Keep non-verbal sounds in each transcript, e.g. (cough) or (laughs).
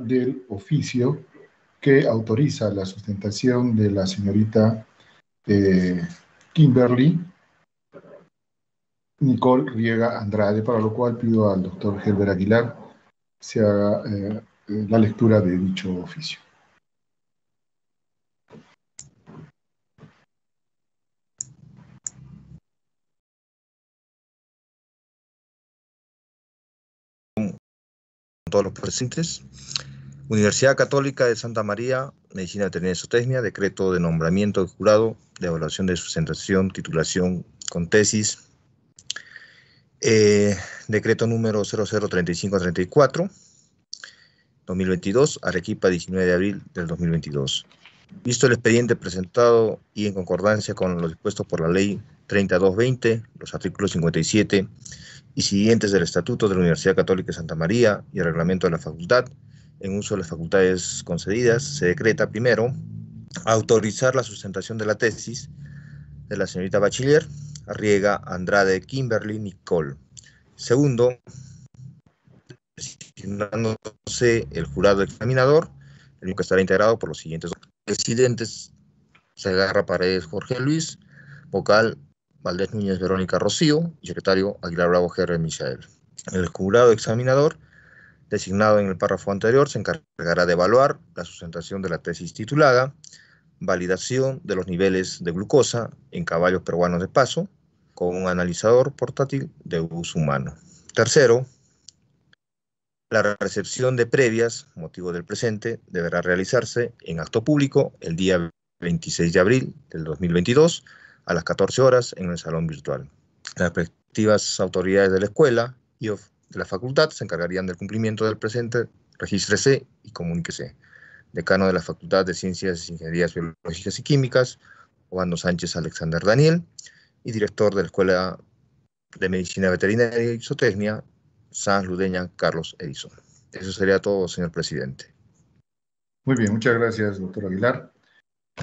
del oficio que autoriza la sustentación de la señorita eh, Kimberly Nicole Riega Andrade, para lo cual pido al doctor Herbert Aguilar se haga eh, eh, la lectura de dicho oficio. todos los presentes. Universidad Católica de Santa María, Medicina Veterinaria y decreto de nombramiento de jurado, de evaluación de sustentación, titulación con tesis, eh, decreto número 003534, 2022, Arequipa, 19 de abril del 2022. Visto el expediente presentado y en concordancia con lo dispuesto por la ley 3220, los artículos 57 y siguientes del Estatuto de la Universidad Católica de Santa María y el reglamento de la facultad, en uso de las facultades concedidas, se decreta primero autorizar la sustentación de la tesis de la señorita Bachiller, Arriega, Andrade, Kimberly, Nicole. Segundo, designándose el jurado examinador, el que estará integrado por los siguientes presidentes, Segarra Paredes, Jorge Luis, vocal Valdés Núñez Verónica Rocío y secretario Aguilar Bravo Gerre Misael. El jurado examinador, designado en el párrafo anterior, se encargará de evaluar la sustentación de la tesis titulada Validación de los niveles de glucosa en caballos peruanos de paso con un analizador portátil de uso humano. Tercero, la recepción de previas, motivo del presente, deberá realizarse en acto público el día 26 de abril del 2022 a las 14 horas en el salón virtual. Las respectivas autoridades de la escuela y de la facultad se encargarían del cumplimiento del presente, regístrese y comuníquese. Decano de la Facultad de Ciencias Ingenierías Biológicas y Químicas, Obando Sánchez Alexander Daniel, y director de la Escuela de Medicina Veterinaria y Zootecnia, San Ludeña Carlos Edison. Eso sería todo, señor presidente. Muy bien, muchas gracias, doctor Aguilar.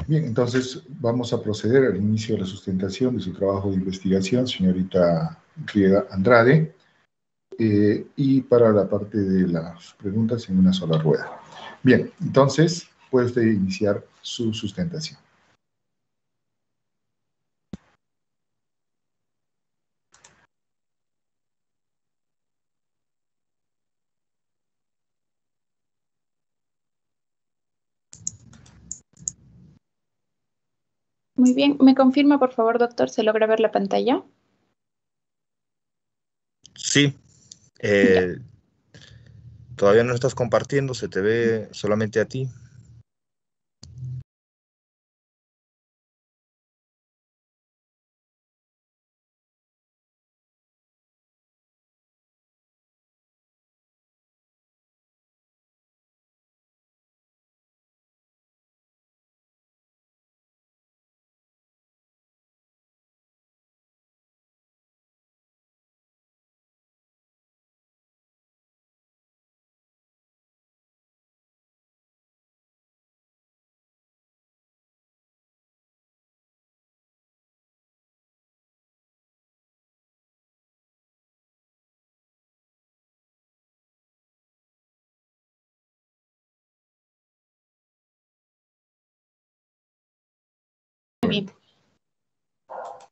Bien, entonces vamos a proceder al inicio de la sustentación de su trabajo de investigación, señorita Riega Andrade, eh, y para la parte de las preguntas en una sola rueda. Bien, entonces puede usted iniciar su sustentación. Muy bien. ¿Me confirma, por favor, doctor? ¿Se logra ver la pantalla? Sí. Eh, todavía no estás compartiendo, se te ve solamente a ti.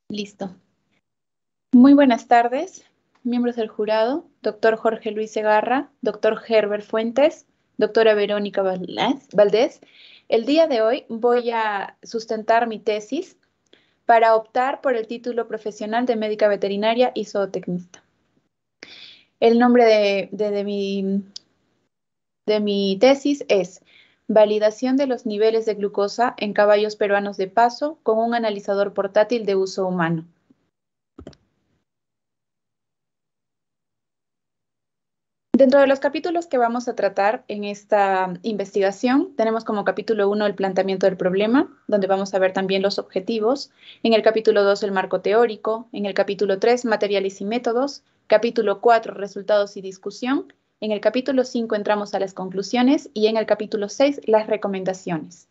Listo. Muy buenas tardes, miembros del jurado, doctor Jorge Luis Segarra, doctor Herbert Fuentes, doctora Verónica Valdés. El día de hoy voy a sustentar mi tesis para optar por el título profesional de médica veterinaria y zootecnista. El nombre de mi tesis es Validación de los niveles de glucosa en caballos peruanos de paso con un analizador portátil de uso humano. Dentro de los capítulos que vamos a tratar en esta investigación, tenemos como capítulo 1 el planteamiento del problema, donde vamos a ver también los objetivos, en el capítulo 2 el marco teórico, en el capítulo 3 materiales y métodos, capítulo 4 resultados y discusión, en el capítulo 5 entramos a las conclusiones y en el capítulo 6 las recomendaciones.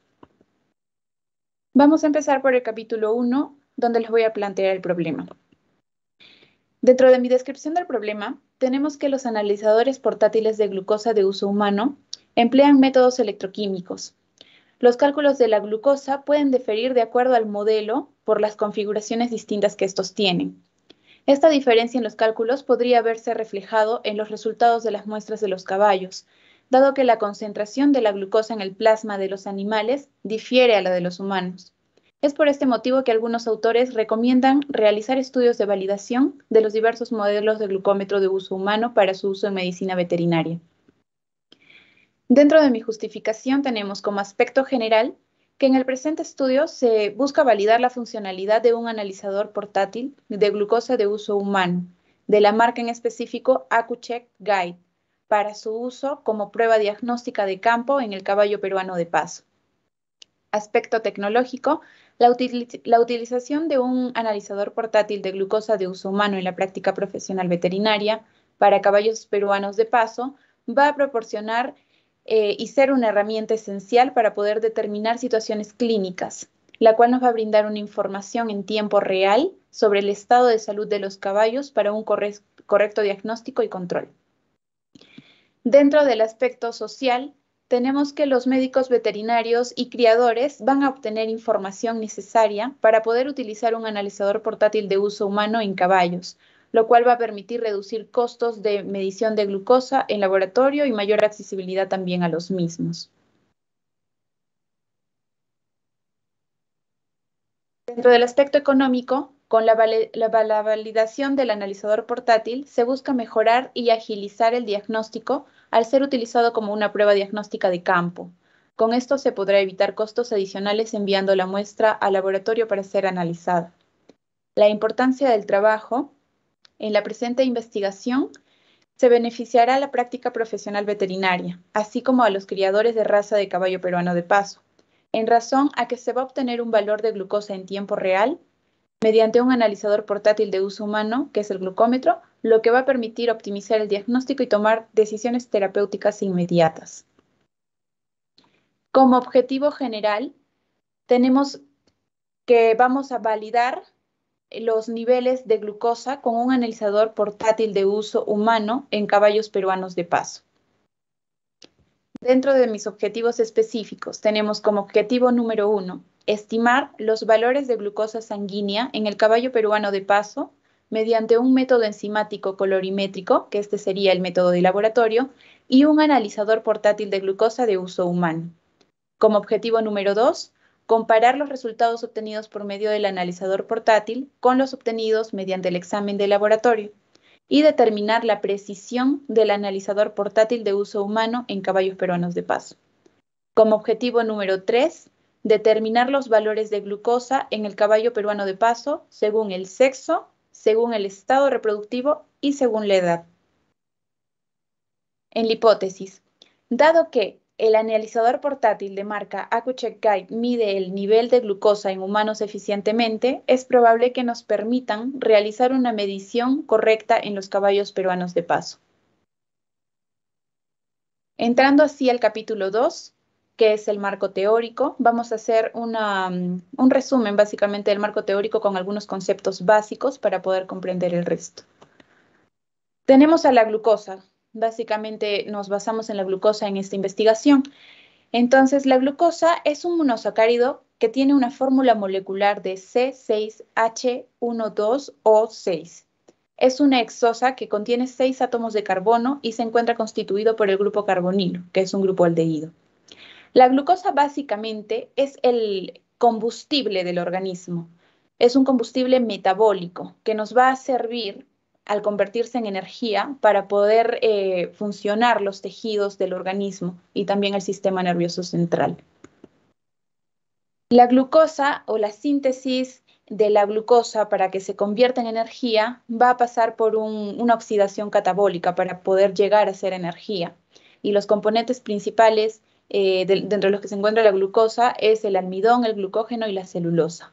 Vamos a empezar por el capítulo 1, donde les voy a plantear el problema. Dentro de mi descripción del problema, tenemos que los analizadores portátiles de glucosa de uso humano emplean métodos electroquímicos. Los cálculos de la glucosa pueden diferir de acuerdo al modelo por las configuraciones distintas que estos tienen. Esta diferencia en los cálculos podría haberse reflejado en los resultados de las muestras de los caballos, dado que la concentración de la glucosa en el plasma de los animales difiere a la de los humanos. Es por este motivo que algunos autores recomiendan realizar estudios de validación de los diversos modelos de glucómetro de uso humano para su uso en medicina veterinaria. Dentro de mi justificación tenemos como aspecto general que en el presente estudio se busca validar la funcionalidad de un analizador portátil de glucosa de uso humano, de la marca en específico AcuCheck Guide, para su uso como prueba diagnóstica de campo en el caballo peruano de paso. Aspecto tecnológico, la, la utilización de un analizador portátil de glucosa de uso humano en la práctica profesional veterinaria para caballos peruanos de paso va a proporcionar eh, y ser una herramienta esencial para poder determinar situaciones clínicas, la cual nos va a brindar una información en tiempo real sobre el estado de salud de los caballos para un correcto diagnóstico y control. Dentro del aspecto social, tenemos que los médicos veterinarios y criadores van a obtener información necesaria para poder utilizar un analizador portátil de uso humano en caballos, lo cual va a permitir reducir costos de medición de glucosa en laboratorio y mayor accesibilidad también a los mismos. Dentro del aspecto económico, con la, validación del analizador portátil se busca mejorar y agilizar el diagnóstico al ser utilizado como una prueba diagnóstica de campo. Con esto se podrá evitar costos adicionales enviando la muestra al laboratorio para ser analizada. La importancia del trabajo en la presente investigación se beneficiará la práctica profesional veterinaria, así como a los criadores de raza de caballo peruano de paso, en razón a que se va a obtener un valor de glucosa en tiempo real mediante un analizador portátil de uso humano, que es el glucómetro, lo que va a permitir optimizar el diagnóstico y tomar decisiones terapéuticas inmediatas. Como objetivo general, tenemos que vamos a validar los niveles de glucosa con un analizador portátil de uso humano en caballos peruanos de paso. Dentro de mis objetivos específicos, tenemos como objetivo número uno, estimar los valores de glucosa sanguínea en el caballo peruano de paso mediante un método enzimático colorimétrico, que este sería el método de laboratorio, y un analizador portátil de glucosa de uso humano. Como objetivo número dos, comparar los resultados obtenidos por medio del analizador portátil con los obtenidos mediante el examen de laboratorio y determinar la precisión del analizador portátil de uso humano en caballos peruanos de paso. Como objetivo número 3, determinar los valores de glucosa en el caballo peruano de paso según el sexo, según el estado reproductivo y según la edad. En la hipótesis, dado que el analizador portátil de marca AcuCheck Guide mide el nivel de glucosa en humanos eficientemente, es probable que nos permitan realizar una medición correcta en los caballos peruanos de paso. Entrando así al capítulo 2, que es el marco teórico, vamos a hacer un resumen básicamente del marco teórico con algunos conceptos básicos para poder comprender el resto. Tenemos a la glucosa, Básicamente nos basamos en la glucosa en esta investigación. Entonces, la glucosa es un monosacárido que tiene una fórmula molecular de C6H12O6. Es una exosa que contiene seis átomos de carbono y se encuentra constituido por el grupo carbonilo, que es un grupo aldehído. La glucosa básicamente es el combustible del organismo. Es un combustible metabólico que nos va a servir al convertirse en energía para poder eh, funcionar los tejidos del organismo y también el sistema nervioso central. La glucosa o la síntesis de la glucosa para que se convierta en energía va a pasar por una oxidación catabólica para poder llegar a ser energía. Y los componentes principales eh, dentro de los que se encuentra la glucosa es el almidón, el glucógeno y la celulosa.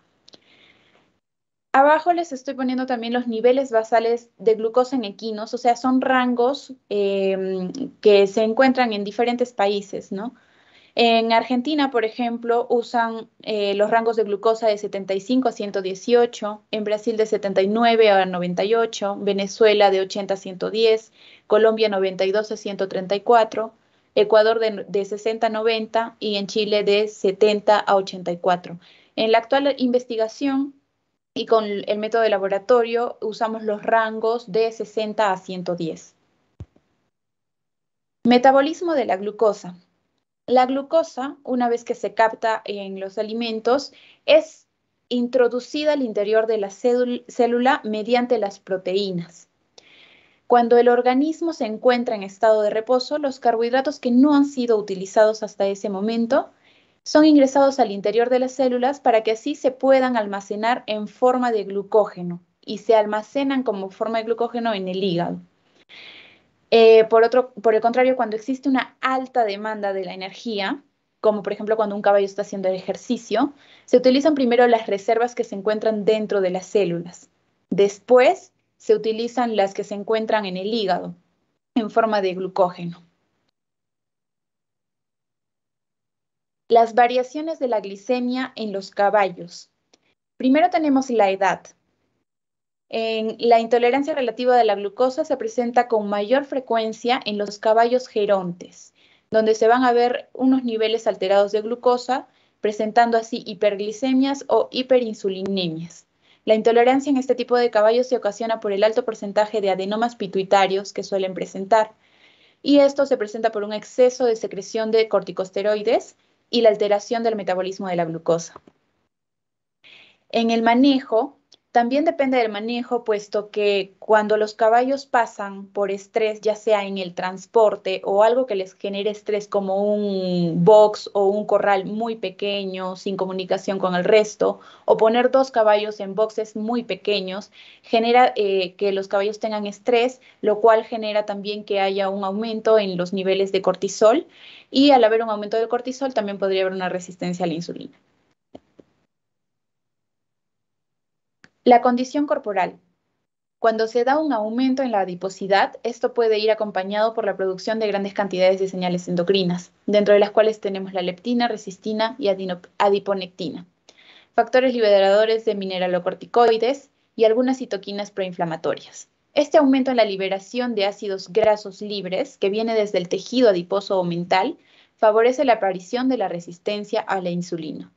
Abajo les estoy poniendo también los niveles basales de glucosa en equinos, o sea, son rangos em, que se encuentran en diferentes países, ¿no? En Argentina, por ejemplo, usan eh, los rangos de glucosa de 75 a 118, en Brasil de 79 a 98, Venezuela de 80 a 110, Colombia 92 a 134, Ecuador de, de 60 a 90 y en Chile de 70 a 84. En la actual investigación y con el método de laboratorio usamos los rangos de 60 a 110. Metabolismo de la glucosa. La glucosa, una vez que se capta en los alimentos, es introducida al interior de la célula mediante las proteínas. Cuando el organismo se encuentra en estado de reposo, los carbohidratos que no han sido utilizados hasta ese momento son ingresados al interior de las células para que así se puedan almacenar en forma de glucógeno y se almacenan como forma de glucógeno en el hígado. Eh, por, otro, por el contrario, cuando existe una alta demanda de la energía, como por ejemplo cuando un caballo está haciendo el ejercicio, se utilizan primero las reservas que se encuentran dentro de las células. Después se utilizan las que se encuentran en el hígado en forma de glucógeno. Las variaciones de la glicemia en los caballos. Primero tenemos la edad. la intolerancia relativa de la glucosa se presenta con mayor frecuencia en los caballos gerontes, donde se van a ver unos niveles alterados de glucosa, presentando así hiperglicemias o hiperinsulinemias. La intolerancia en este tipo de caballos se ocasiona por el alto porcentaje de adenomas pituitarios que suelen presentar, y esto se presenta por un exceso de secreción de corticosteroides, y la alteración del metabolismo de la glucosa. En el manejo, también depende del manejo, puesto que cuando los caballos pasan por estrés, ya sea en el transporte o algo que les genere estrés como un box o un corral muy pequeño, sin comunicación con el resto, o poner dos caballos en boxes muy pequeños, genera eh, que los caballos tengan estrés, lo cual genera también que haya un aumento en los niveles de cortisol y al haber un aumento del cortisol también podría haber una resistencia a la insulina. La condición corporal. Cuando se da un aumento en la adiposidad, esto puede ir acompañado por la producción de grandes cantidades de señales endocrinas, dentro de las cuales tenemos la leptina, resistina y adiponectina, factores liberadores de mineralocorticoides y algunas citoquinas proinflamatorias. Este aumento en la liberación de ácidos grasos libres, que viene desde el tejido adiposo o mental, favorece la aparición de la resistencia a la insulina.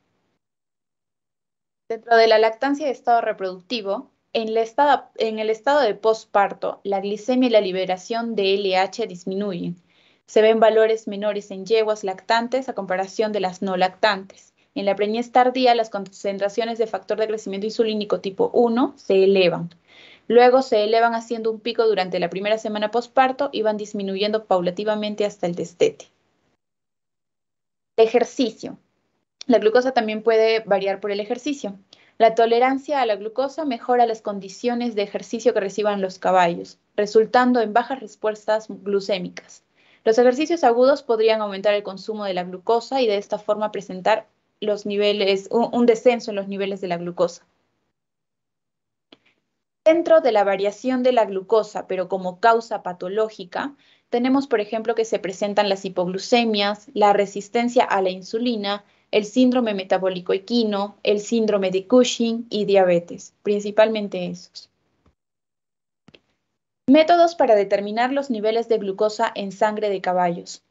Dentro de la lactancia de estado reproductivo, en el estado, de posparto, la glicemia y la liberación de LH disminuyen. Se ven valores menores en yeguas lactantes a comparación de las no lactantes. En la preñez tardía, las concentraciones de factor de crecimiento insulínico tipo 1 se elevan. Luego se elevan haciendo un pico durante la primera semana posparto y van disminuyendo paulativamente hasta el destete. Ejercicio. La glucosa también puede variar por el ejercicio. La tolerancia a la glucosa mejora las condiciones de ejercicio que reciban los caballos, resultando en bajas respuestas glucémicas. Los ejercicios agudos podrían aumentar el consumo de la glucosa y de esta forma presentar los niveles, un descenso en los niveles de la glucosa. Dentro de la variación de la glucosa, pero como causa patológica, tenemos, por ejemplo, que se presentan las hipoglucemias, la resistencia a la insulina, el síndrome metabólico equino, el síndrome de Cushing y diabetes, principalmente esos. Métodos para determinar los niveles de glucosa en sangre de caballos.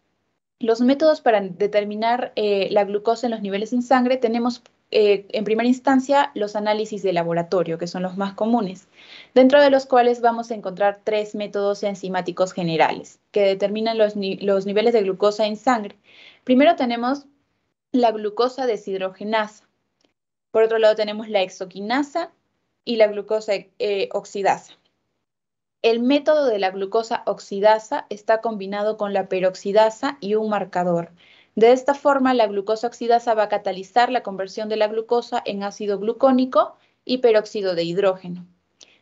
Los métodos para determinar eh, la glucosa en los niveles en sangre tenemos eh, en primera instancia los análisis de laboratorio, que son los más comunes, dentro de los cuales vamos a encontrar tres métodos enzimáticos generales que determinan los, los niveles de glucosa en sangre. Primero tenemos la glucosa deshidrogenasa. Por otro lado tenemos la exoquinasa y la glucosa eh, oxidasa. El método de la glucosa oxidasa está combinado con la peroxidasa y un marcador. De esta forma, la glucosa oxidasa va a catalizar la conversión de la glucosa en ácido glucónico y peróxido de hidrógeno,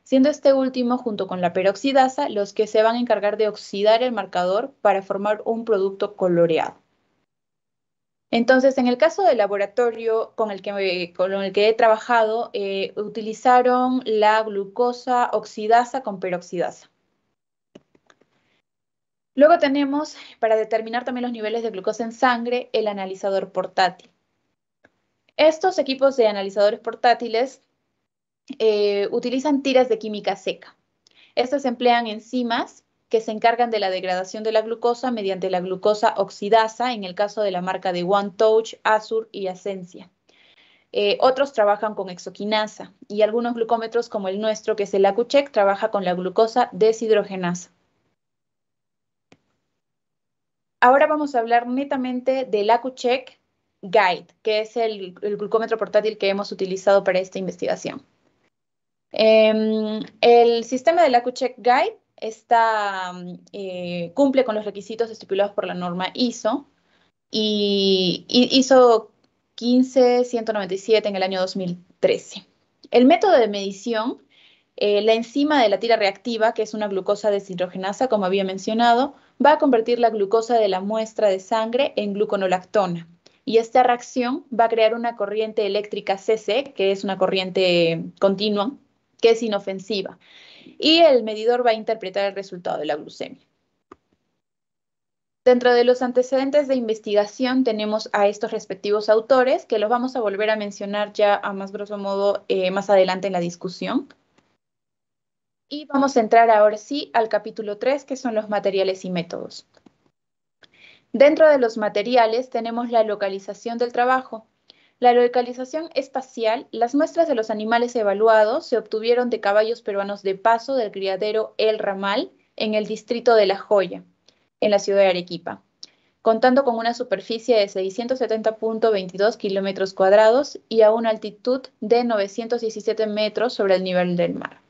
siendo este último junto con la peroxidasa los que se van a encargar de oxidar el marcador para formar un producto coloreado. Entonces, en el caso del laboratorio con el que, he trabajado, eh, utilizaron la glucosa oxidasa con peroxidasa. Luego tenemos, para determinar también los niveles de glucosa en sangre, el analizador portátil. Estos equipos de analizadores portátiles eh, utilizan tiras de química seca. Estas emplean enzimas que se encargan de la degradación de la glucosa mediante la glucosa oxidasa, en el caso de la marca de One Touch, Azur y Ascencia. Eh, otros trabajan con exoquinasa y algunos glucómetros como el nuestro, que es el AcuCheck, trabaja con la glucosa deshidrogenasa. Ahora vamos a hablar netamente del AcuCheck Guide, que es el, glucómetro portátil que hemos utilizado para esta investigación. Em, el sistema del AcuCheck Guide esta eh, cumple con los requisitos estipulados por la norma ISO y, ISO 15197 en el año 2013. El método de medición, eh, la enzima de la tira reactiva, que es una glucosa deshidrogenasa, como había mencionado, va a convertir la glucosa de la muestra de sangre en gluconolactona. Y esta reacción va a crear una corriente eléctrica CC, que es una corriente continua, que es inofensiva y el medidor va a interpretar el resultado de la glucemia. Dentro de los antecedentes de investigación tenemos a estos respectivos autores, que los vamos a volver a mencionar ya a más grosso modo eh, más adelante en la discusión. Y vamos a entrar ahora sí al capítulo 3, que son los materiales y métodos. Dentro de los materiales tenemos la localización del trabajo, la localización espacial, las muestras de los animales evaluados se obtuvieron de caballos peruanos de paso del criadero El Ramal en el distrito de La Joya, en la ciudad de Arequipa, contando con una superficie de 670.22 kilómetros cuadrados y a una altitud de 917 metros sobre el nivel del mar.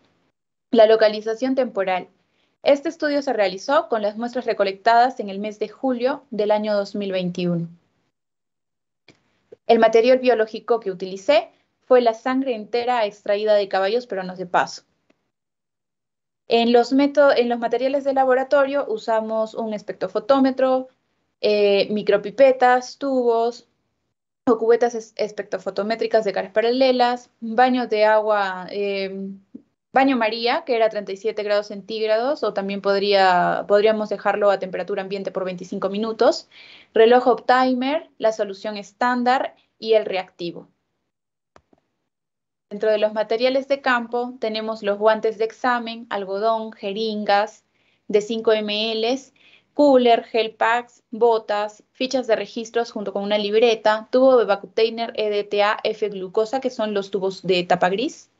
La localización temporal. Este estudio se realizó con las muestras recolectadas en el mes de julio del año 2021. El material biológico que utilicé fue la sangre entera extraída de caballos pero no de paso. En los, en los materiales de laboratorio usamos un espectrofotómetro, eh, micropipetas, tubos o cubetas espectrofotométricas de caras paralelas, baños de agua em, baño María, que era 37 grados centígrados, o también podría, podríamos dejarlo a temperatura ambiente por 25 minutos, reloj Optimer, timer, la solución estándar y el reactivo. Dentro de los materiales de campo tenemos los guantes de examen, algodón, jeringas de 5 ml, cooler, gel packs, botas, fichas de registros junto con una libreta, tubo de Vacutainer EDTA F-glucosa, que son los tubos de tapa gris,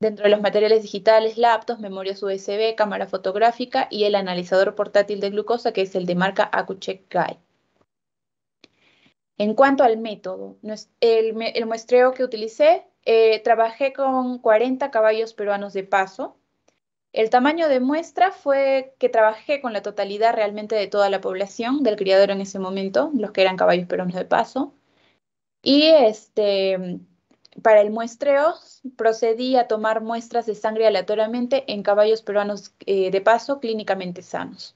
Dentro de los materiales digitales, laptops, memorias USB, cámara fotográfica y el analizador portátil de glucosa, que es el de marca AcuCheck Guide. En cuanto al método, el, muestreo que utilicé, eh, trabajé con 40 caballos peruanos de paso. El tamaño de muestra fue que trabajé con la totalidad realmente de toda la población del criadero en ese momento, los que eran caballos peruanos de paso. Y este, para el muestreo procedí a tomar muestras de sangre aleatoriamente en caballos peruanos eh, de paso clínicamente sanos.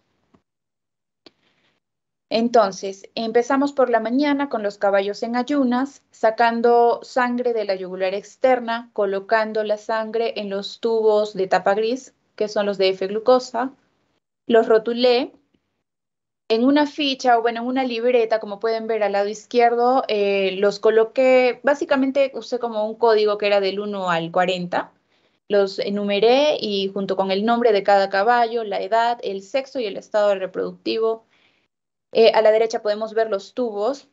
Entonces, empezamos por la mañana con los caballos en ayunas, sacando sangre de la yugular externa, colocando la sangre en los tubos de tapa gris, que son los de F-glucosa. Los rotulé en una ficha o bueno, en una libreta, como pueden ver al lado izquierdo, eh, los coloqué, básicamente usé como un código que era del 1 al 40. Los enumeré y junto con el nombre de cada caballo, la edad, el sexo y el estado reproductivo. Eh, a la derecha podemos ver los tubos.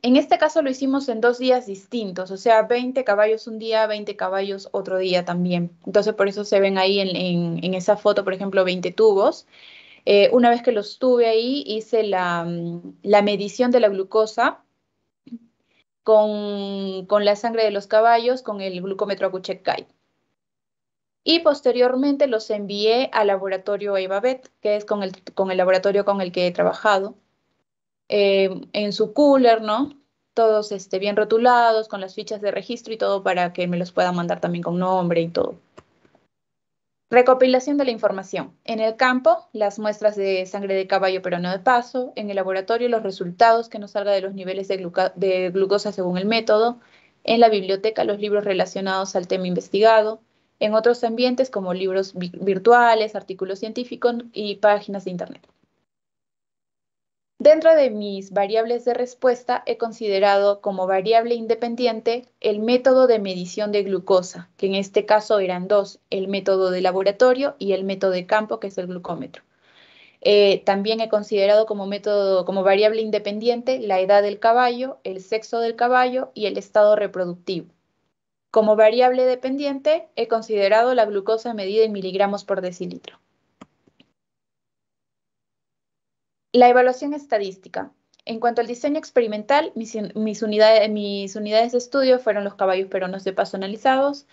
En este caso lo hicimos en dos días distintos, o sea, 20 caballos un día, 20 caballos otro día también. Entonces por eso se ven ahí en, en esa foto, por ejemplo, 20 tubos. Eh, una vez que los tuve ahí, hice la, mm, medición de la glucosa con, la sangre de los caballos, con el glucómetro Aguchekai. Y posteriormente los envié al laboratorio EVAVET, que es con el, laboratorio con el que he trabajado, eh, en su cooler, ¿no? Todos este, bien rotulados, con las fichas de registro y todo para que me los puedan mandar también con nombre y todo. Recopilación de la información. En el campo, las muestras de sangre de caballo pero no de paso. En el laboratorio, los resultados que nos salga de los niveles de, glucosa según el método. En la biblioteca, los libros relacionados al tema investigado. En otros ambientes como libros virtuales, artículos científicos y páginas de Internet. Dentro de mis variables de respuesta he considerado como variable independiente el método de medición de glucosa, que en este caso eran dos, el método de laboratorio y el método de campo, que es el glucómetro. Eh, también he considerado como método, como variable independiente la edad del caballo, el sexo del caballo y el estado reproductivo. Como variable dependiente he considerado la glucosa medida en miligramos por decilitro. La evaluación estadística. En cuanto al diseño experimental, mis, unidades, mis unidades de estudio fueron los caballos peronos de paso analizados.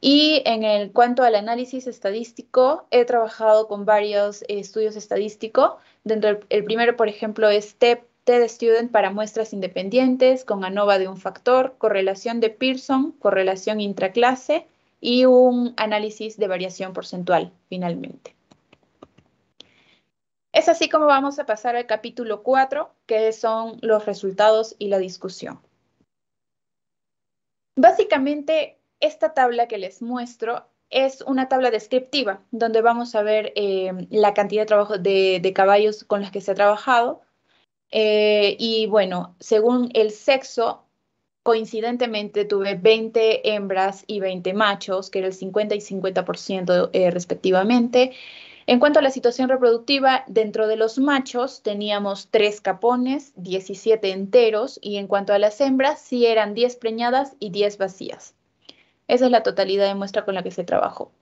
Y en el, cuanto al análisis estadístico, he trabajado con varios estudios estadísticos. Dentro el primero, por ejemplo, es TED Student para muestras independientes, con ANOVA de un factor, correlación de Pearson, correlación intraclase y un análisis de variación porcentual, finalmente. Es así como vamos a pasar al capítulo 4, que son los resultados y la discusión. Básicamente, esta tabla que les muestro es una tabla descriptiva, donde vamos a ver eh, la cantidad de, trabajo de, caballos con los que se ha trabajado. Eh, y bueno, según el sexo, coincidentemente tuve 20 hembras y 20 machos, que era el 50 y 50% ciento eh, respectivamente. En cuanto a la situación reproductiva, dentro de los machos teníamos tres capones, 17 enteros y en cuanto a las hembras, sí eran 10 preñadas y 10 vacías. Esa es la totalidad de muestra con la que se trabajó.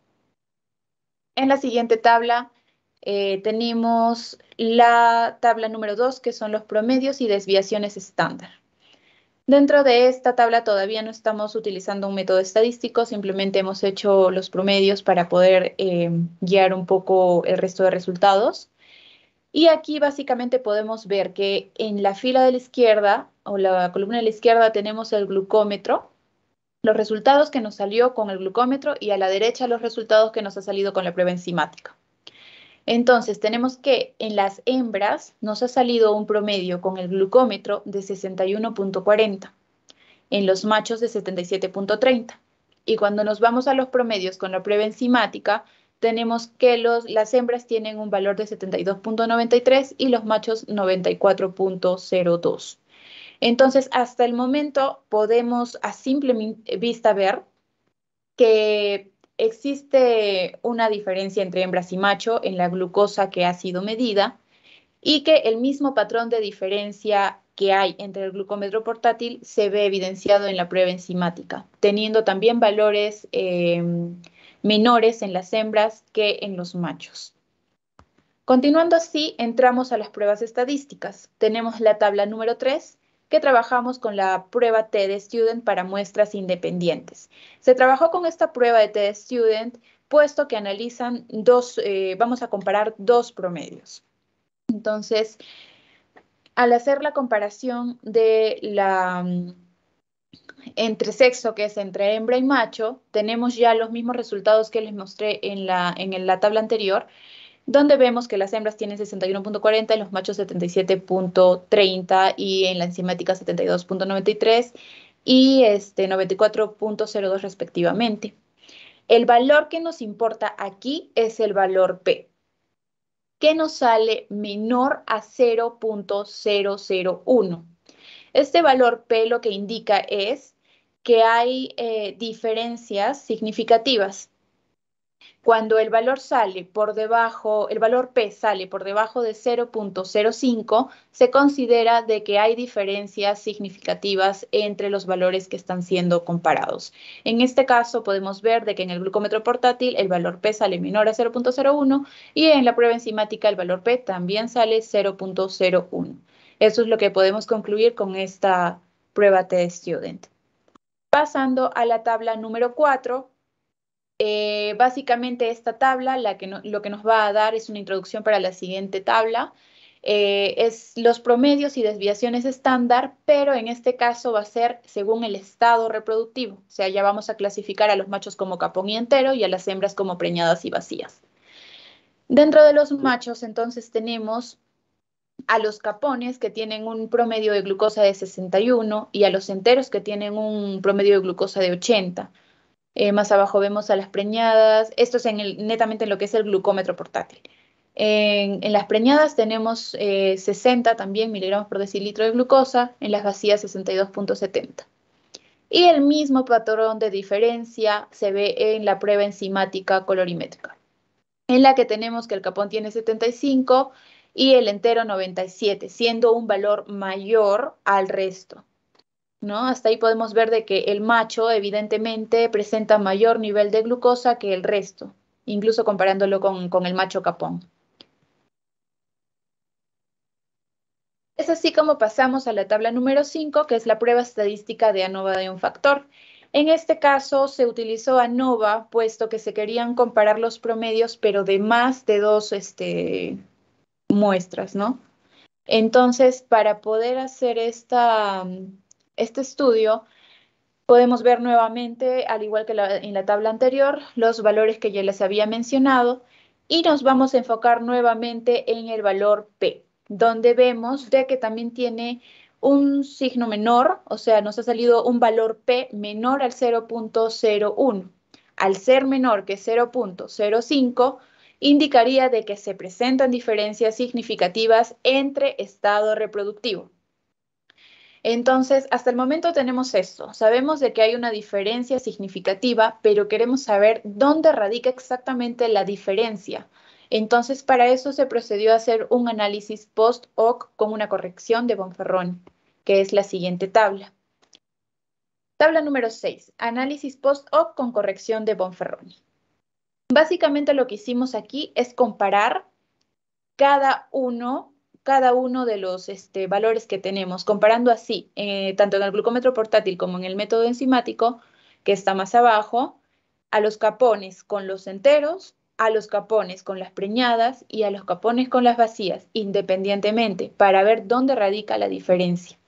En la siguiente tabla eh, tenemos la tabla número 2, que son los promedios y desviaciones estándar. Dentro de esta tabla todavía no estamos utilizando un método estadístico, simplemente hemos hecho los promedios para poder eh, guiar un poco el resto de resultados. Y aquí básicamente podemos ver que en la fila de la izquierda o la columna de la izquierda tenemos el glucómetro, los resultados que nos salió con el glucómetro y a la derecha los resultados que nos ha salido con la prueba enzimática. Entonces, tenemos que en las hembras nos ha salido un promedio con el glucómetro de 61.40, en los machos de 77.30. Y cuando nos vamos a los promedios con la prueba enzimática, tenemos que las hembras tienen un valor de 72.93 y los machos 94.02. Entonces, hasta el momento podemos a simple vista ver que existe una diferencia entre hembras y macho en la glucosa que ha sido medida y que el mismo patrón de diferencia que hay entre el glucómetro portátil se ve evidenciado en la prueba enzimática, teniendo también valores eh, menores en las hembras que en los machos. Continuando así, entramos a las pruebas estadísticas. Tenemos la tabla número 3, trabajamos con la prueba de Student para muestras independientes. Se trabajó con esta prueba de TED Student puesto que analizan dos, eh, vamos a comparar dos promedios. Entonces, al hacer la comparación de la mm, entre sexo, que es entre hembra y macho, tenemos ya los mismos resultados que les mostré en la, en la tabla anterior, donde vemos que las hembras tienen 61.40 los machos 77.30 y en la enzimática 72.93 y este 94.02 respectivamente. El valor que nos importa aquí es el valor P, que nos sale menor a 0.001. Este valor P lo que indica es que hay eh, diferencias significativas cuando el valor sale por debajo, el valor P sale por debajo de 0.05, se considera de que hay diferencias significativas entre los valores que están siendo comparados. En este caso podemos ver de que en el glucómetro portátil el valor P sale menor a 0.01 y en la prueba enzimática el valor P también sale 0.01. Eso es lo que podemos concluir con esta prueba T-Student. Pasando a la tabla número 4, eh, básicamente esta tabla lo que nos va a dar es una introducción para la siguiente tabla. Eh, es los promedios y desviaciones estándar, pero en este caso va a ser según el estado reproductivo. O sea, ya vamos a clasificar a los machos como capón y entero y a las hembras como preñadas y vacías. Dentro de los machos, entonces, tenemos a los capones que tienen un promedio de glucosa de 61 y a los enteros que tienen un promedio de glucosa de 80. Eh, más abajo vemos a las preñadas. Esto es netamente en lo que es el glucómetro portátil. En, las preñadas tenemos 60 eh, también miligramos por decilitro de glucosa, en las vacías 62.70. Y el mismo patrón de diferencia se ve en la prueba enzimática colorimétrica, en la que tenemos que el capón tiene 75 y el entero 97, siendo un valor mayor al resto. Hasta ahí podemos ver de que el macho evidentemente presenta mayor nivel de glucosa que el resto, incluso comparándolo con, el macho capón. Es así como pasamos a la tabla número 5, que es la prueba estadística de ANOVA de un factor. En este caso se utilizó ANOVA, puesto que se querían comparar los promedios, pero de más de dos este, muestras, ¿no? Entonces, para poder hacer esta, este estudio, podemos ver nuevamente, al igual que en la tabla anterior, los valores que ya les había mencionado y nos vamos a enfocar nuevamente en el valor P, donde vemos que también tiene un signo menor, o sea, nos ha salido un valor P menor al 0.01. Al ser menor que 0.05, indicaría de que se presentan diferencias significativas entre estado reproductivo. Entonces, hasta el momento tenemos esto. Sabemos de que hay una diferencia significativa, pero queremos saber dónde radica exactamente la diferencia. Entonces, para eso se procedió a hacer un análisis post hoc con una corrección de Bonferroni, que es la siguiente tabla. Tabla número 6, análisis post hoc con corrección de Bonferroni. Básicamente lo que hicimos aquí es comparar cada uno cada uno de los este, valores que tenemos, comparando así, eh, tanto en el glucómetro portátil como en el método enzimático, que está más abajo, a los capones con los enteros, a los capones con las preñadas y a los capones con las vacías, independientemente, para ver dónde radica la diferencia.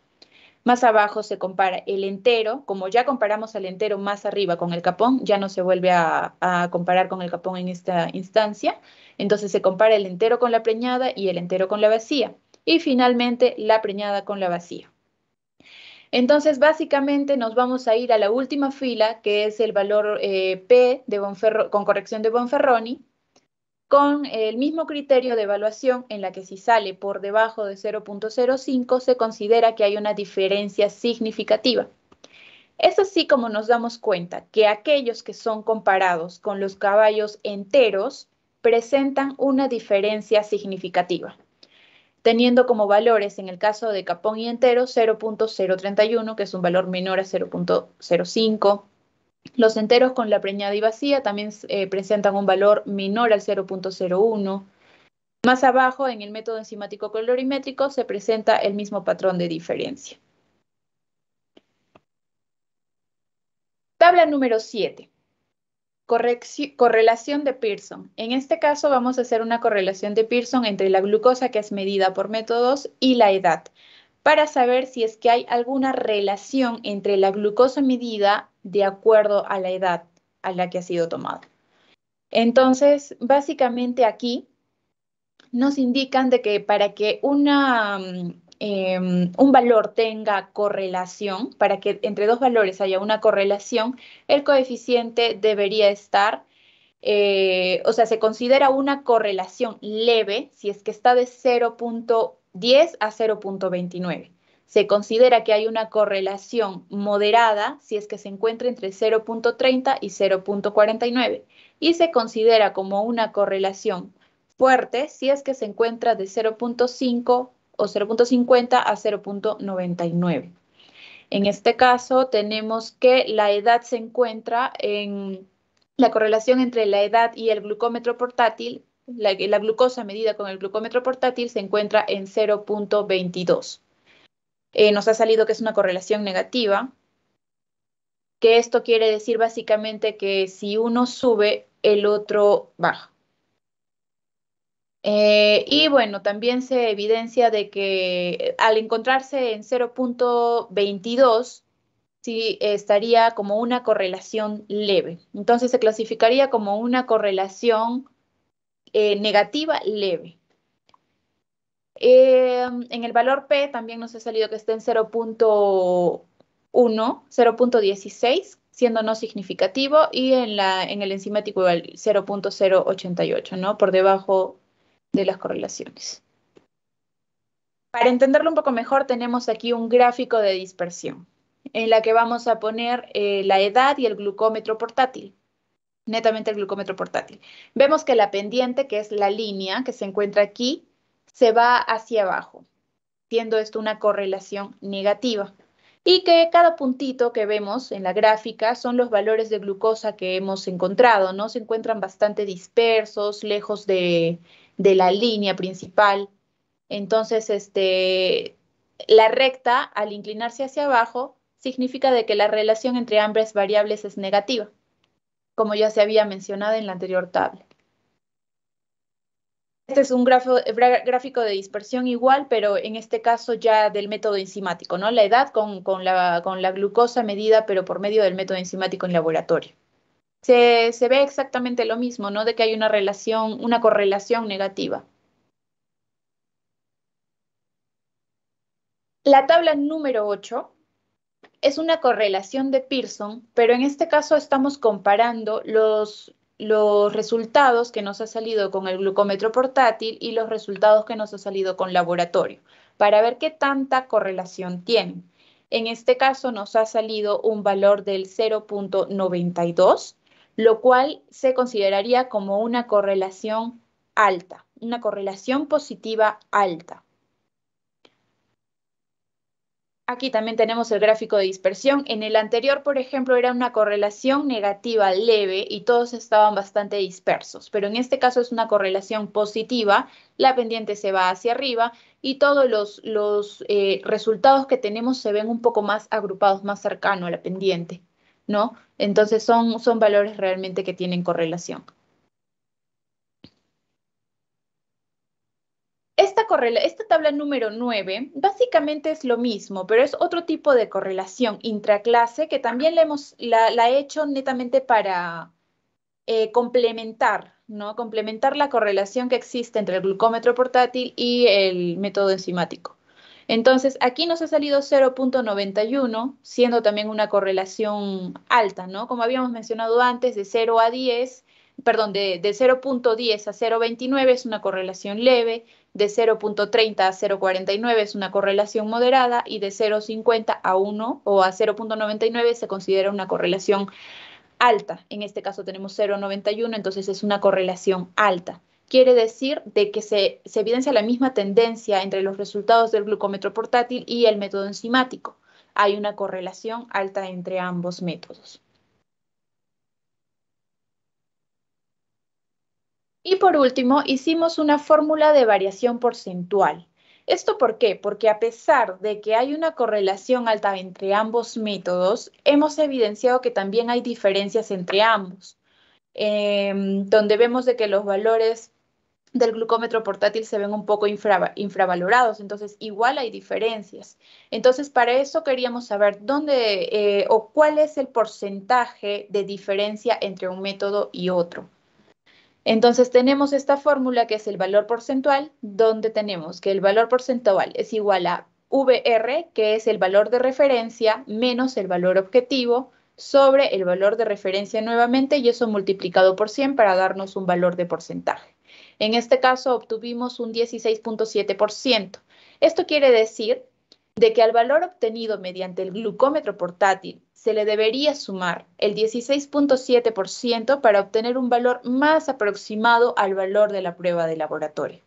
Más abajo se compara el entero, como ya comparamos al entero más arriba con el capón, ya no se vuelve a, comparar con el capón en esta instancia, entonces se compara el entero con la preñada y el entero con la vacía. Y finalmente la preñada con la vacía. Entonces, básicamente nos vamos a ir a la última fila, que es el valor eh, P de con corrección de Bonferroni, con el mismo criterio de evaluación en la que si sale por debajo de 0.05 se considera que hay una diferencia significativa. Es así como nos damos cuenta que aquellos que son comparados con los caballos enteros presentan una diferencia significativa, teniendo como valores en el caso de Capón y entero 0.031, que es un valor menor a 0.05, los enteros con la preñada y vacía también eh, presentan un valor menor al 0.01. Más abajo, en el método enzimático colorimétrico, se presenta el mismo patrón de diferencia. Tabla número 7. Correlación de Pearson. En este caso vamos a hacer una correlación de Pearson entre la glucosa que es medida por métodos y la edad, para saber si es que hay alguna relación entre la glucosa medida de acuerdo a la edad a la que ha sido tomado. Entonces, básicamente aquí nos indican de que para que mm, em, un valor tenga correlación, para que entre dos valores haya una correlación, el coeficiente debería estar, eh, o sea, se considera una correlación leve si es que está de 0.10 a 0.29. Se considera que hay una correlación moderada si es que se encuentra entre 0.30 y 0.49 y se considera como una correlación fuerte si es que se encuentra de 0.5 o 0.50 a 0.99. En este caso tenemos que la edad se encuentra en la correlación entre la edad y el glucómetro portátil, la, glucosa medida con el glucómetro portátil se encuentra en 0.22. Eh, nos ha salido que es una correlación negativa, que esto quiere decir básicamente que si uno sube, el otro baja. Eh, y bueno, también se evidencia de que eh, al encontrarse en 0.22, sí estaría como una correlación leve. Entonces se clasificaría como una correlación negativa leve. Eh, en el valor P también nos ha salido que esté en 0.1, 0.16, siendo no significativo, y en, el enzimático igual 0.088, ¿no? Por debajo de las correlaciones. Para entenderlo un poco mejor, tenemos aquí un gráfico de dispersión, en la que vamos a poner eh, la edad y el glucómetro portátil netamente el glucómetro portátil. Vemos que la pendiente, que es la línea que se encuentra aquí, se va hacia abajo, siendo esto una correlación negativa. Y que cada puntito que vemos en la gráfica son los valores de glucosa que hemos encontrado, ¿no? Se encuentran bastante dispersos, lejos de, la línea principal. Entonces, este, la recta, al inclinarse hacia abajo, significa de que la relación entre ambas variables es negativa, como ya se había mencionado en la anterior tabla. Este es un eh, gráfico de dispersión igual, pero en este caso ya del método enzimático, ¿no? La edad con, la, glucosa medida, pero por medio del método enzimático en laboratorio. Se, se, ve exactamente lo mismo, ¿no? De que hay una relación, una correlación negativa. La tabla número 8 es una correlación de Pearson, pero en este caso estamos comparando los, los resultados que nos ha salido con el glucómetro portátil y los resultados que nos ha salido con laboratorio, para ver qué tanta correlación tienen. En este caso nos ha salido un valor del 0.92, lo cual se consideraría como una correlación alta, una correlación positiva alta. Aquí también tenemos el gráfico de dispersión. En el anterior, por ejemplo, era una correlación negativa leve y todos estaban bastante dispersos, pero en este caso es una correlación positiva, la pendiente se va hacia arriba y todos los, eh, resultados que tenemos se ven un poco más agrupados, más cercano a la pendiente, ¿no? Entonces son, son valores realmente que tienen correlación. esta, tabla número 9 básicamente es lo mismo, pero es otro tipo de correlación intraclase que también la, hemos, la, he hecho netamente para eh, complementar, ¿no? Complementar la correlación que existe entre el glucómetro portátil y el método enzimático. Entonces, aquí nos ha salido 0.91, siendo también una correlación alta, ¿no? Como habíamos mencionado antes, de 0 a 10, perdón, de, de 0.10 a 0.29 es una correlación leve, de 0.30 a 0.49 es una correlación moderada y de 0.50 a 1 o a 0.99 se considera una correlación alta. En este caso tenemos 0.91, entonces es una correlación alta. Quiere decir de que se, se evidencia la misma tendencia entre los resultados del glucómetro portátil y el método enzimático. Hay una correlación alta entre ambos métodos. Y por último, hicimos una fórmula de variación porcentual. ¿Esto por qué? Porque a pesar de que hay una correlación alta entre ambos métodos, hemos evidenciado que también hay diferencias entre ambos, em, donde vemos de que los valores del glucómetro portátil se ven un poco infravalorados, entonces igual hay diferencias. Entonces, para eso queríamos saber dónde eh, o cuál es el porcentaje de diferencia entre un método y otro. Entonces tenemos esta fórmula que es el valor porcentual, donde tenemos que el valor porcentual es igual a VR, que es el valor de referencia, menos el valor objetivo, sobre el valor de referencia nuevamente y eso multiplicado por 100 para darnos un valor de porcentaje. En este caso obtuvimos un 16.7%. Esto quiere decir de que al valor obtenido mediante el glucómetro portátil se le debería sumar el 16.7% para obtener un valor más aproximado al valor de la prueba de laboratorio.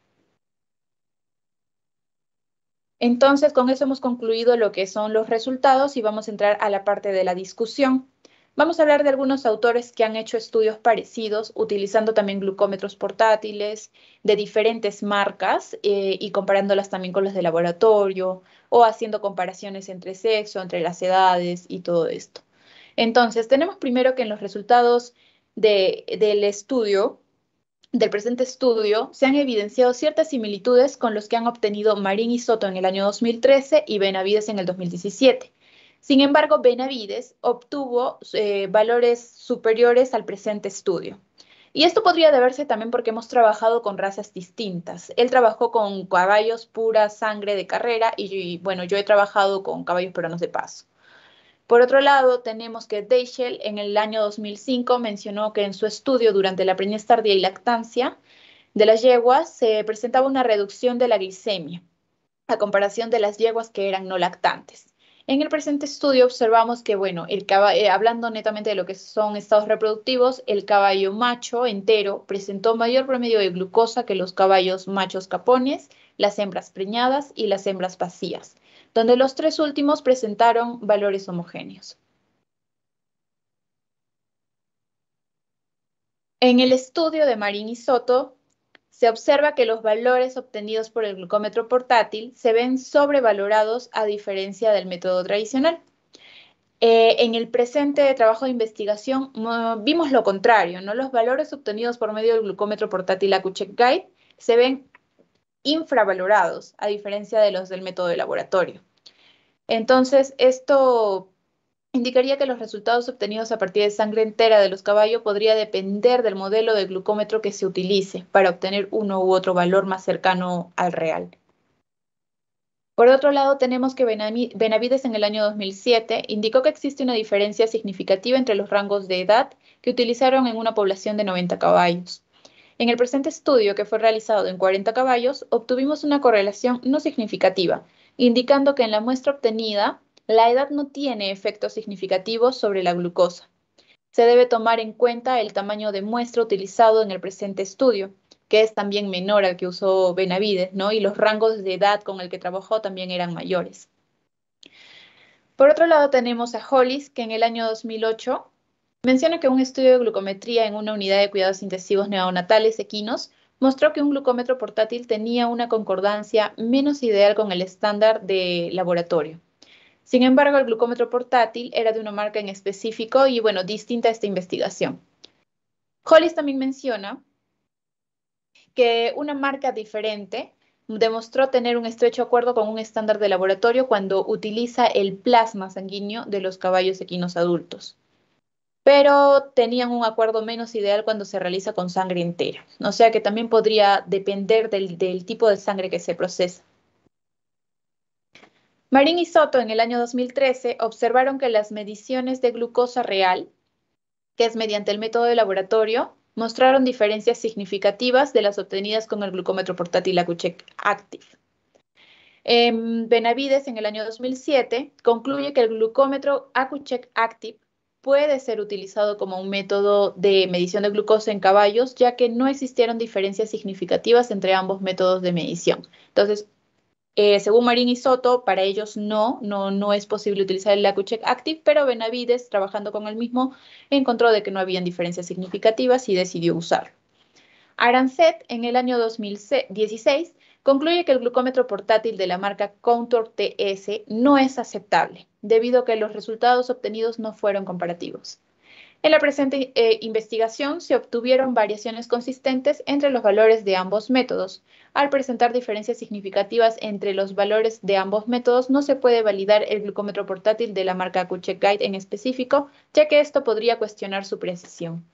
Entonces, con eso hemos concluido lo que son los resultados y vamos a entrar a la parte de la discusión. Vamos a hablar de algunos autores que han hecho estudios parecidos utilizando también glucómetros portátiles de diferentes marcas eh, y comparándolas también con los de laboratorio o haciendo comparaciones entre sexo, entre las edades y todo esto. Entonces, tenemos primero que en los resultados del estudio, del presente estudio, se han evidenciado ciertas similitudes con los que han obtenido Marín y Soto en el año 2013 y Benavides en el 2017 sin embargo, Benavides obtuvo eh, valores superiores al presente estudio. Y esto podría deberse también porque hemos trabajado con razas distintas. Él trabajó con caballos pura sangre de carrera y, bueno, yo he trabajado con caballos peruanos de paso. Por otro lado, tenemos que Deichel en el año 2005 mencionó que en su estudio durante la preñez tardía y lactancia de las yeguas se presentaba una reducción de la glicemia a comparación de las yeguas que eran no lactantes. En el presente estudio observamos que, bueno, eh, hablando netamente de lo que son estados reproductivos, el caballo macho entero presentó mayor promedio de glucosa que los caballos machos capones, las hembras preñadas y las hembras vacías, donde los tres últimos presentaron valores homogéneos. En el estudio de Marín y Soto, se observa que los valores obtenidos por el glucómetro portátil se ven sobrevalorados a diferencia del método tradicional. Eh, en el presente trabajo de investigación vimos lo contrario, ¿no? Los valores obtenidos por medio del glucómetro portátil AcuCheck Guide se ven infravalorados, a diferencia de los del método de laboratorio. Entonces, esto indicaría que los resultados obtenidos a partir de sangre entera de los caballos podría depender del modelo de glucómetro que se utilice para obtener uno u otro valor más cercano al real. Por otro lado, tenemos que Benavides en el año 2007 indicó que existe una diferencia significativa entre los rangos de edad que utilizaron en una población de 90 caballos. En el presente estudio, que fue realizado en 40 caballos, obtuvimos una correlación no significativa, indicando que en la muestra obtenida la edad no tiene efectos significativos sobre la glucosa. Se debe tomar en cuenta el tamaño de muestra utilizado en el presente estudio, que es también menor al que usó Benavides, ¿no? Y los rangos de edad con el que trabajó también eran mayores. Por otro lado, tenemos a Hollis, que en el año 2008 menciona que un estudio de glucometría en una unidad de cuidados intensivos neonatales equinos mostró que un glucómetro portátil tenía una concordancia menos ideal con el estándar de laboratorio. Sin embargo, el glucómetro portátil era de una marca en específico y, bueno, distinta a esta investigación. Hollis también menciona que una marca diferente demostró tener un estrecho acuerdo con un estándar de laboratorio cuando utiliza el plasma sanguíneo de los caballos equinos adultos, pero tenían un acuerdo menos ideal cuando se realiza con sangre entera, o sea que también podría depender del, del tipo de sangre que se procesa. Marín y Soto en el año 2013 observaron que las mediciones de glucosa real, que es mediante el método de laboratorio, mostraron diferencias significativas de las obtenidas con el glucómetro portátil AcuCheck Active. Em, Benavides, en el año 2007, concluye que el glucómetro AcuCheck Active puede ser utilizado como un método de medición de glucosa en caballos, ya que no existieron diferencias significativas entre ambos métodos de medición. Entonces, eh, según Marín y Soto, para ellos no, no, es posible utilizar el Lacucheck Active, pero Benavides, trabajando con el mismo, encontró de que no habían diferencias significativas y decidió usarlo. Arancet, en el año 2016, concluye que el glucómetro portátil de la marca Contour TS no es aceptable, debido a que los resultados obtenidos no fueron comparativos. En la presente eh, investigación se obtuvieron variaciones consistentes entre los valores de ambos métodos. Al presentar diferencias significativas entre los valores de ambos métodos, no se puede validar el glucómetro portátil de la marca Kuchek Guide en específico, ya que esto podría cuestionar su precisión.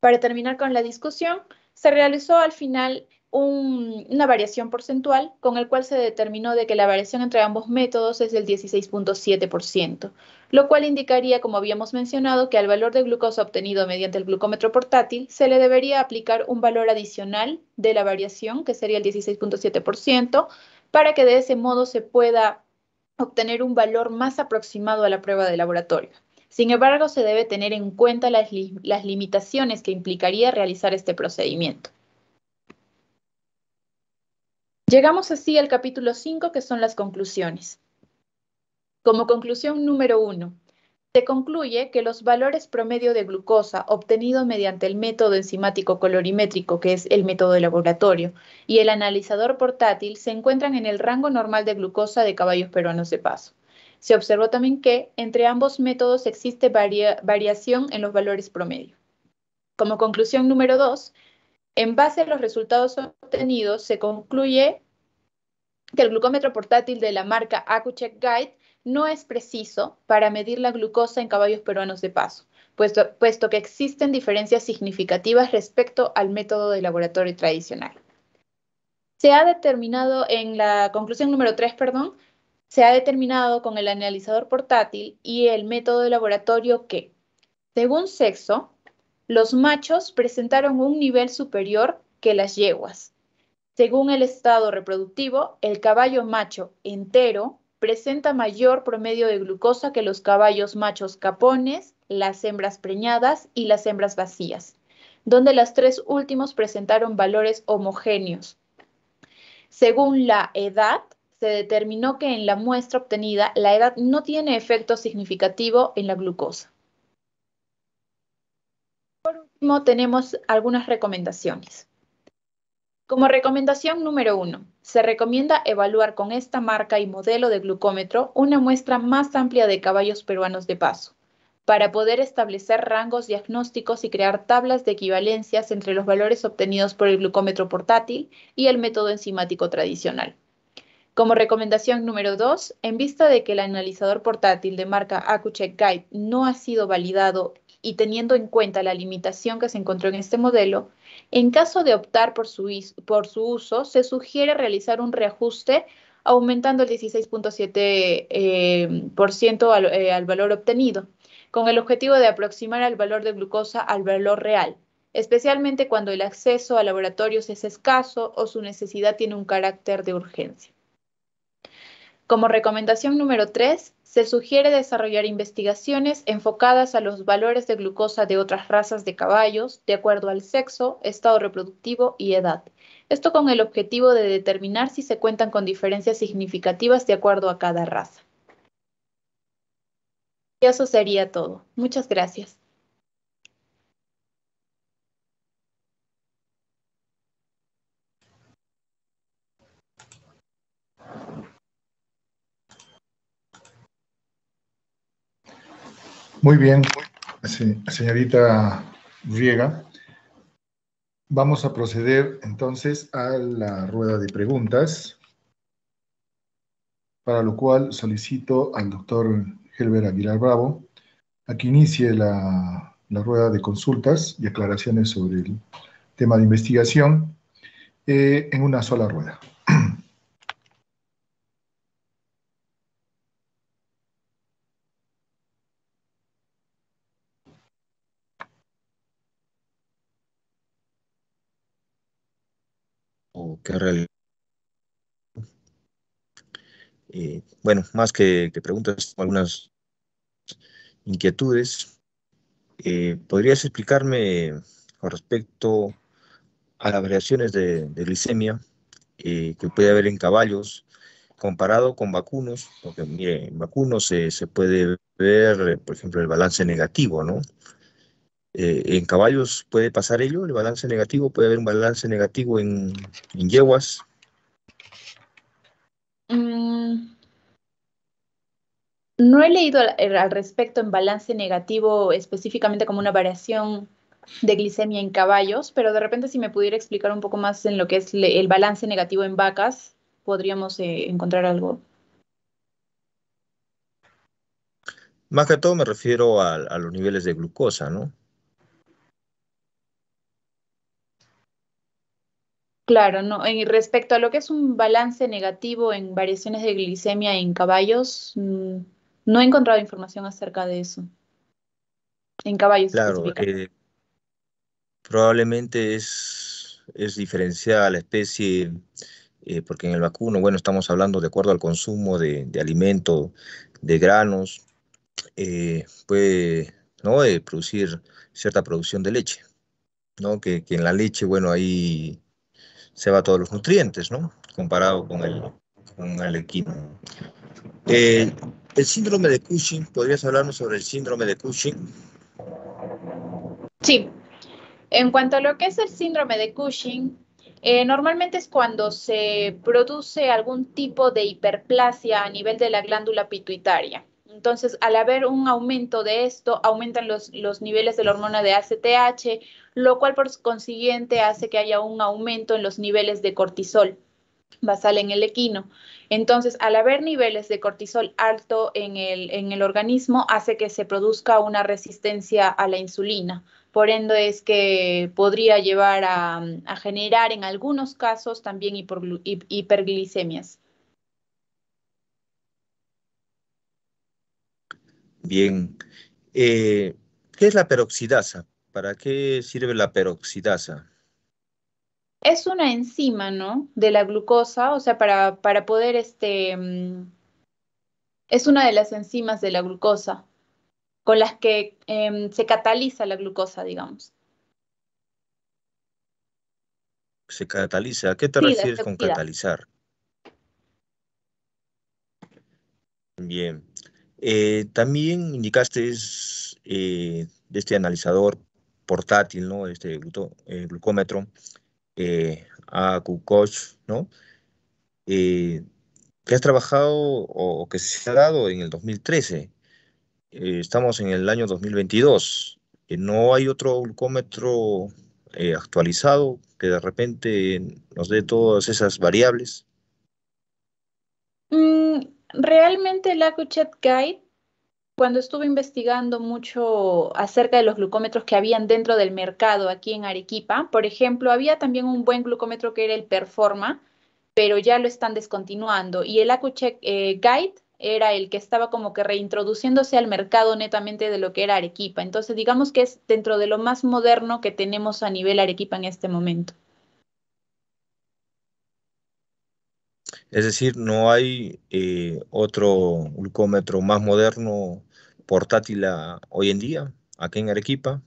Para terminar con la discusión, se realizó al final una variación porcentual con el cual se determinó de que la variación entre ambos métodos es del 16.7%, lo cual indicaría, como habíamos mencionado, que al valor de glucosa obtenido mediante el glucómetro portátil se le debería aplicar un valor adicional de la variación, que sería el 16.7%, para que de ese modo se pueda obtener un valor más aproximado a la prueba de laboratorio. Sin embargo, se debe tener en cuenta las limitaciones que implicaría realizar este procedimiento. Llegamos así al capítulo 5, que son las conclusiones. Como conclusión número 1, se concluye que los valores promedio de glucosa obtenidos mediante el método enzimático colorimétrico, que es el método de laboratorio, y el analizador portátil se encuentran en el rango normal de glucosa de caballos peruanos de paso. Se observó también que entre ambos métodos existe variación en los valores promedio. Como conclusión número 2, en base a los resultados obtenidos, se concluye que el glucómetro portátil de la marca AcuCheck Guide no es preciso para medir la glucosa en caballos peruanos de paso, puesto, puesto, que existen diferencias significativas respecto al método de laboratorio tradicional. Se ha determinado en la conclusión número 3, perdón, se ha determinado con el analizador portátil y el método de laboratorio que, según sexo, los machos presentaron un nivel superior que las yeguas. Según el estado reproductivo, el caballo macho entero presenta mayor promedio de glucosa que los caballos machos capones, las hembras preñadas y las hembras vacías, donde las tres últimos presentaron valores homogéneos. Según la edad, se determinó que en la muestra obtenida la edad no tiene efecto significativo en la glucosa tenemos algunas recomendaciones. Como recomendación número uno, se recomienda evaluar con esta marca y modelo de glucómetro una muestra más amplia de caballos peruanos de paso, para poder establecer rangos diagnósticos y crear tablas de equivalencias entre los valores obtenidos por el glucómetro portátil y el método enzimático tradicional. Como recomendación número dos, en vista de que el analizador portátil de marca AcuCheck Guide no ha sido validado y teniendo en cuenta la limitación que se encontró en este modelo, en caso de optar por su, uso, se sugiere realizar un reajuste aumentando el 16.7% em, eh, al, valor obtenido, con el objetivo de aproximar el valor de glucosa al valor real, especialmente cuando el acceso a laboratorios es escaso o su necesidad tiene un carácter de urgencia. Como recomendación número 3, se sugiere desarrollar investigaciones enfocadas a los valores de glucosa de otras razas de caballos de acuerdo al sexo, estado reproductivo y edad. Esto con el objetivo de determinar si se cuentan con diferencias significativas de acuerdo a cada raza. Y eso sería todo. Muchas gracias. Muy bien, señorita Riega. Vamos a proceder entonces a la rueda de preguntas, para lo cual solicito al doctor Helber Aguilar Bravo a que inicie la, rueda de consultas y aclaraciones sobre el tema de investigación eh, en una sola rueda. Eh, bueno, más que, preguntas, algunas inquietudes. Eh, ¿Podrías explicarme con respecto a las variaciones de, glicemia eh, que puede haber en caballos comparado con vacunos? Porque, mire, en vacunos se, se puede ver, por ejemplo, el balance negativo, ¿no? Eh, en caballos puede pasar ello, el balance negativo, puede haber un balance negativo en, yeguas. Mm, no he leído al, respecto en balance negativo específicamente como una variación de glicemia en caballos, pero de repente si me pudiera explicar un poco más en lo que es el balance negativo en vacas, podríamos eh, encontrar algo. Más que todo me refiero a los niveles de glucosa, ¿no? Claro, no. Y respecto a lo que es un balance negativo en variaciones de glicemia en caballos, mm, no he encontrado información acerca de eso. En caballos. Claro, eh, probablemente es, es diferenciada la especie, eh, porque en el vacuno, bueno, estamos hablando de acuerdo al consumo de, alimento, de granos, eh, puede ¿no? producir cierta producción de leche, ¿no? Que, que en la leche, bueno, hay se va todos los nutrientes, ¿no? Comparado con el, con el equino. Eh, el síndrome de Cushing, ¿podrías hablarnos sobre el síndrome de Cushing? Sí. En cuanto a lo que es el síndrome de Cushing, eh, normalmente es cuando se produce algún tipo de hiperplasia a nivel de la glándula pituitaria. Entonces, al haber un aumento de esto, aumentan los, niveles de la hormona de ACTH, lo cual por consiguiente hace que haya un aumento en los niveles de cortisol basal en el equino. Entonces, al haber niveles de cortisol alto en el, en el organismo, hace que se produzca una resistencia a la insulina. Por ende, es que podría llevar a, a generar en algunos casos también hiperglicemias. Bien. Eh, ¿Qué es la peroxidasa? ¿Para qué sirve la peroxidasa? Es una enzima, ¿no? De la glucosa, o sea, para, poder, este, mm, es una de las enzimas de la glucosa, con las que em, se cataliza la glucosa, digamos. Se cataliza. ¿A qué te refieres con catalizar? Bien. Eh, también indicaste eh, de este analizador portátil, ¿no? Este eh, glucómetro a coach ¿no? que has trabajado o, que se ha dado en el 2013. estamos en el año 2022. no hay otro glucómetro actualizado que de repente nos dé todas esas variables. Mm, Realmente el acuchet Guide, cuando estuve investigando mucho acerca de los glucómetros que habían dentro del mercado aquí en Arequipa, por ejemplo, había también un buen glucómetro que era el Performa, pero ya lo están descontinuando. Y el AcuCheck eh, Guide era el que estaba como que reintroduciéndose al mercado netamente de lo que era Arequipa. Entonces, digamos que es dentro de lo más moderno que tenemos a nivel Arequipa en este momento. Es decir, no hay eh, otro glucómetro más moderno portátil hoy en día aquí en Arequipa.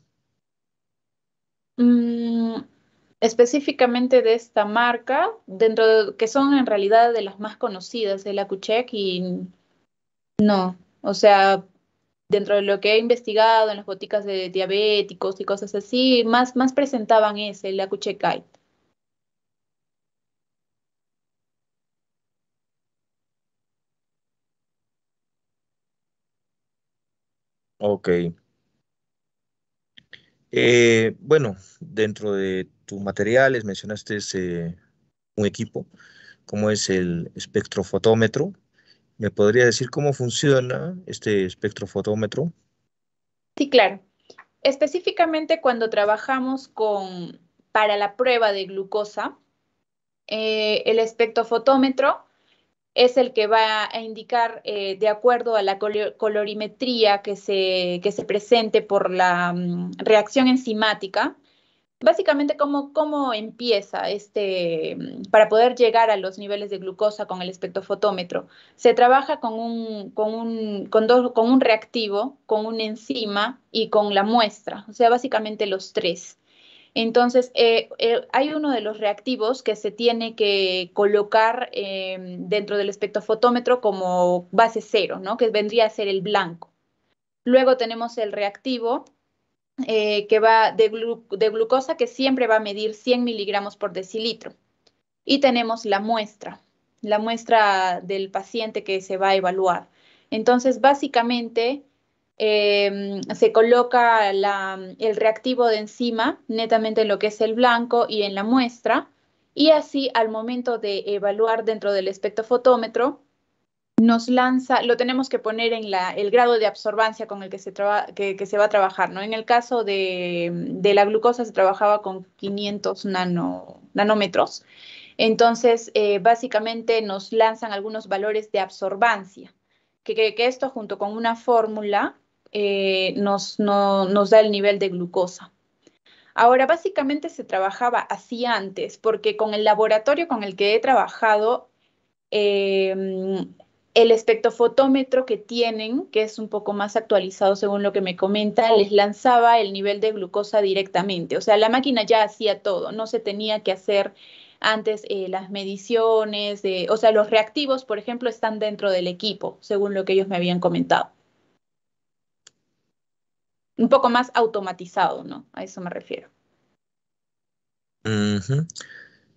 Mm, específicamente de esta marca, dentro de, que son en realidad de las más conocidas, de la y no, o sea, dentro de lo que he investigado en las boticas de diabéticos y cosas así, más, más presentaban ese, la hay. Ok. Eh, bueno, dentro de tus materiales mencionaste eh, un equipo, como es el espectrofotómetro. ¿Me podría decir cómo funciona este espectrofotómetro? Sí, claro. Específicamente cuando trabajamos con, para la prueba de glucosa, eh, el espectrofotómetro es el que va a indicar, eh, de acuerdo a la colorimetría que se, que se presente por la mm, reacción enzimática, básicamente cómo, empieza este, mm, para poder llegar a los niveles de glucosa con el espectrofotómetro. Se trabaja con un, con un, con dos, con un reactivo, con una enzima y con la muestra, o sea, básicamente los tres. Entonces, eh, eh, hay uno de los reactivos que se tiene que colocar em, dentro del espectrofotómetro como base cero, ¿no? que vendría a ser el blanco. Luego tenemos el reactivo eh, que va de, de, glucosa, que siempre va a medir 100 miligramos por decilitro. Y tenemos la muestra, la muestra del paciente que se va a evaluar. Entonces, básicamente, Em, se coloca el reactivo de encima netamente en lo que es el blanco y en la muestra, y así al momento de evaluar dentro del espectrofotómetro, nos lanza, lo tenemos que poner en el grado de absorbancia con el que se, va a trabajar, ¿no? En el caso de, la glucosa se trabajaba con 500 nanómetros, entonces eh, básicamente nos lanzan algunos valores de absorbancia, que esto junto con una fórmula eh, nos, da el nivel de glucosa. Ahora, básicamente se trabajaba así antes, porque con el laboratorio con el que he trabajado, em, el espectrofotómetro que tienen, que es un poco más actualizado según lo que me comentan, oh. les lanzaba el nivel de glucosa directamente. O sea, la máquina ya hacía todo, no se tenía que hacer antes eh, las mediciones, de, o sea, los reactivos, por ejemplo, están dentro del equipo, según lo que ellos me habían comentado un poco más automatizado, ¿no? A eso me refiero.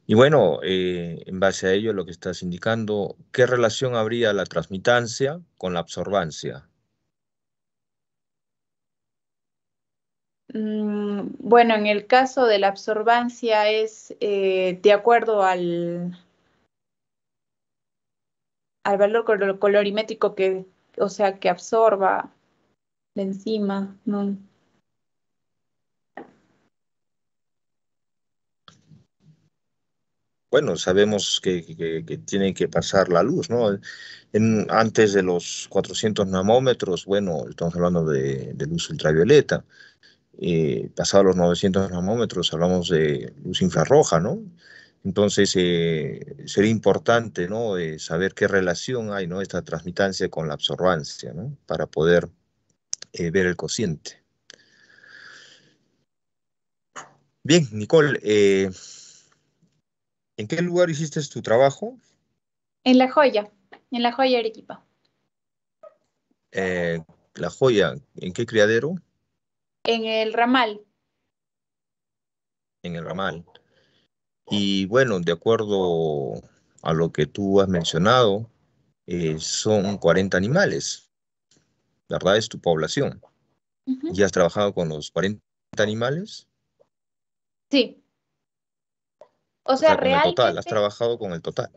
Y bueno, eh, en base a ello, lo que estás indicando, ¿qué relación habría la transmitancia con la absorbancia? Mm, bueno, en el caso de la absorbancia es eh, de acuerdo al, al valor colorimétrico que, o sea, que absorba de encima, ¿no? Bueno, sabemos que, tiene que pasar la luz, ¿no? antes de los 400 nanómetros, bueno, estamos hablando de, luz ultravioleta. Eh, Pasado los 900 nanómetros, hablamos de luz infrarroja, ¿no? Entonces, eh, sería importante ¿no? Eh, saber qué relación hay ¿no? esta transmitancia con la absorbancia, ¿no? para poder eh, ver el cociente. Bien, Nicole, eh, ¿en qué lugar hiciste tu trabajo? En La Joya, en La Joya Arequipa. Eh, la Joya, ¿en qué criadero? En el ramal. En el ramal. Y bueno, de acuerdo a lo que tú has mencionado, son 40 animales. ¿verdad? Es tu población. ¿Y has trabajado con los 40 animales? Sí. O sea, realmente... total, has trabajado con el total.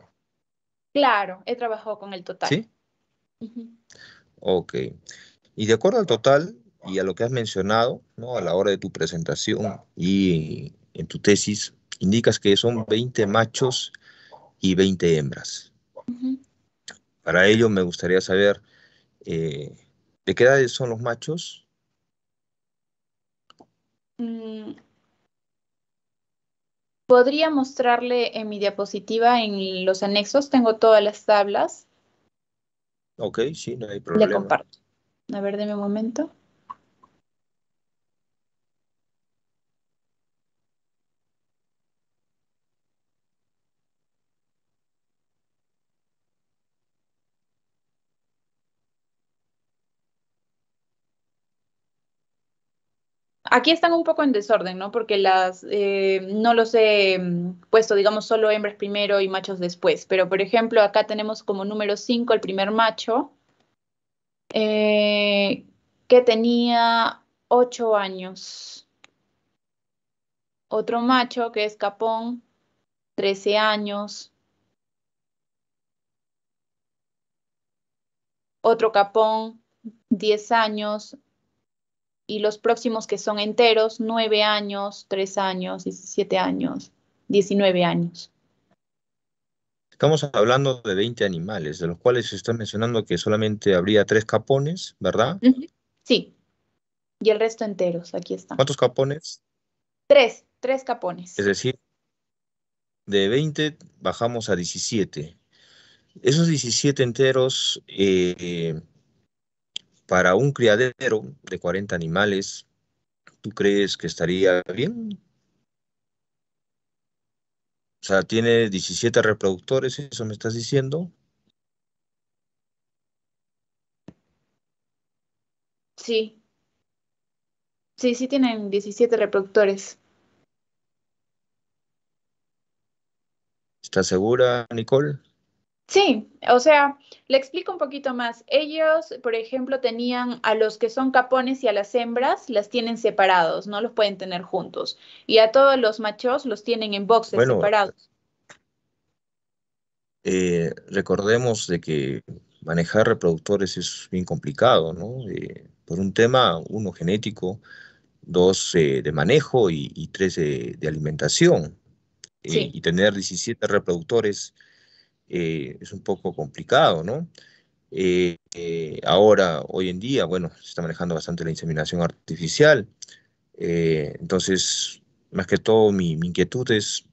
Claro, he trabajado con el total. ¿Sí? Ok. Y de acuerdo al total y a lo que has mencionado, ¿no? A la hora de tu presentación y en tu tesis, indicas que son 20 machos y 20 hembras. Para ello me gustaría saber eh, ¿De qué edad son los machos? Mm. Podría mostrarle en mi diapositiva, en los anexos, tengo todas las tablas. Ok, sí, no hay problema. Le comparto. A ver, de un momento. Aquí están un poco en desorden, ¿no? Porque las eh, no los he mm, puesto, digamos, solo hembras primero y machos después. Pero, por ejemplo, acá tenemos como número 5 el primer macho, eh, que tenía 8 años. Otro macho que es Capón, 13 años. Otro Capón, 10 años y los próximos que son enteros, nueve años, tres años, 17 años, 19 años. Estamos hablando de 20 animales, de los cuales se está mencionando que solamente habría tres capones, ¿verdad? Sí. Y el resto enteros, aquí están. ¿Cuántos capones? Tres, tres capones. Es decir, de 20 bajamos a 17. Esos 17 enteros, eh, para un criadero de 40 animales, ¿tú crees que estaría bien? O sea, tiene 17 reproductores, eso me estás diciendo. Sí. Sí, sí tienen 17 reproductores. ¿Estás segura, Nicole? Sí, o sea, le explico un poquito más. Ellos, por ejemplo, tenían a los que son capones y a las hembras, las tienen separados, no los pueden tener juntos. Y a todos los machos los tienen en boxes separados. Eh, recordemos de que manejar reproductores es bien complicado, ¿no? Eh, por un tema, uno genético, dos eh, de manejo y, tres de, alimentación. Y tener 17 reproductores eh, es un poco complicado, ¿no? Eh, eh, ahora, hoy en día, bueno, se está manejando bastante la inseminación artificial. entonces, más que todo, mi, inquietud es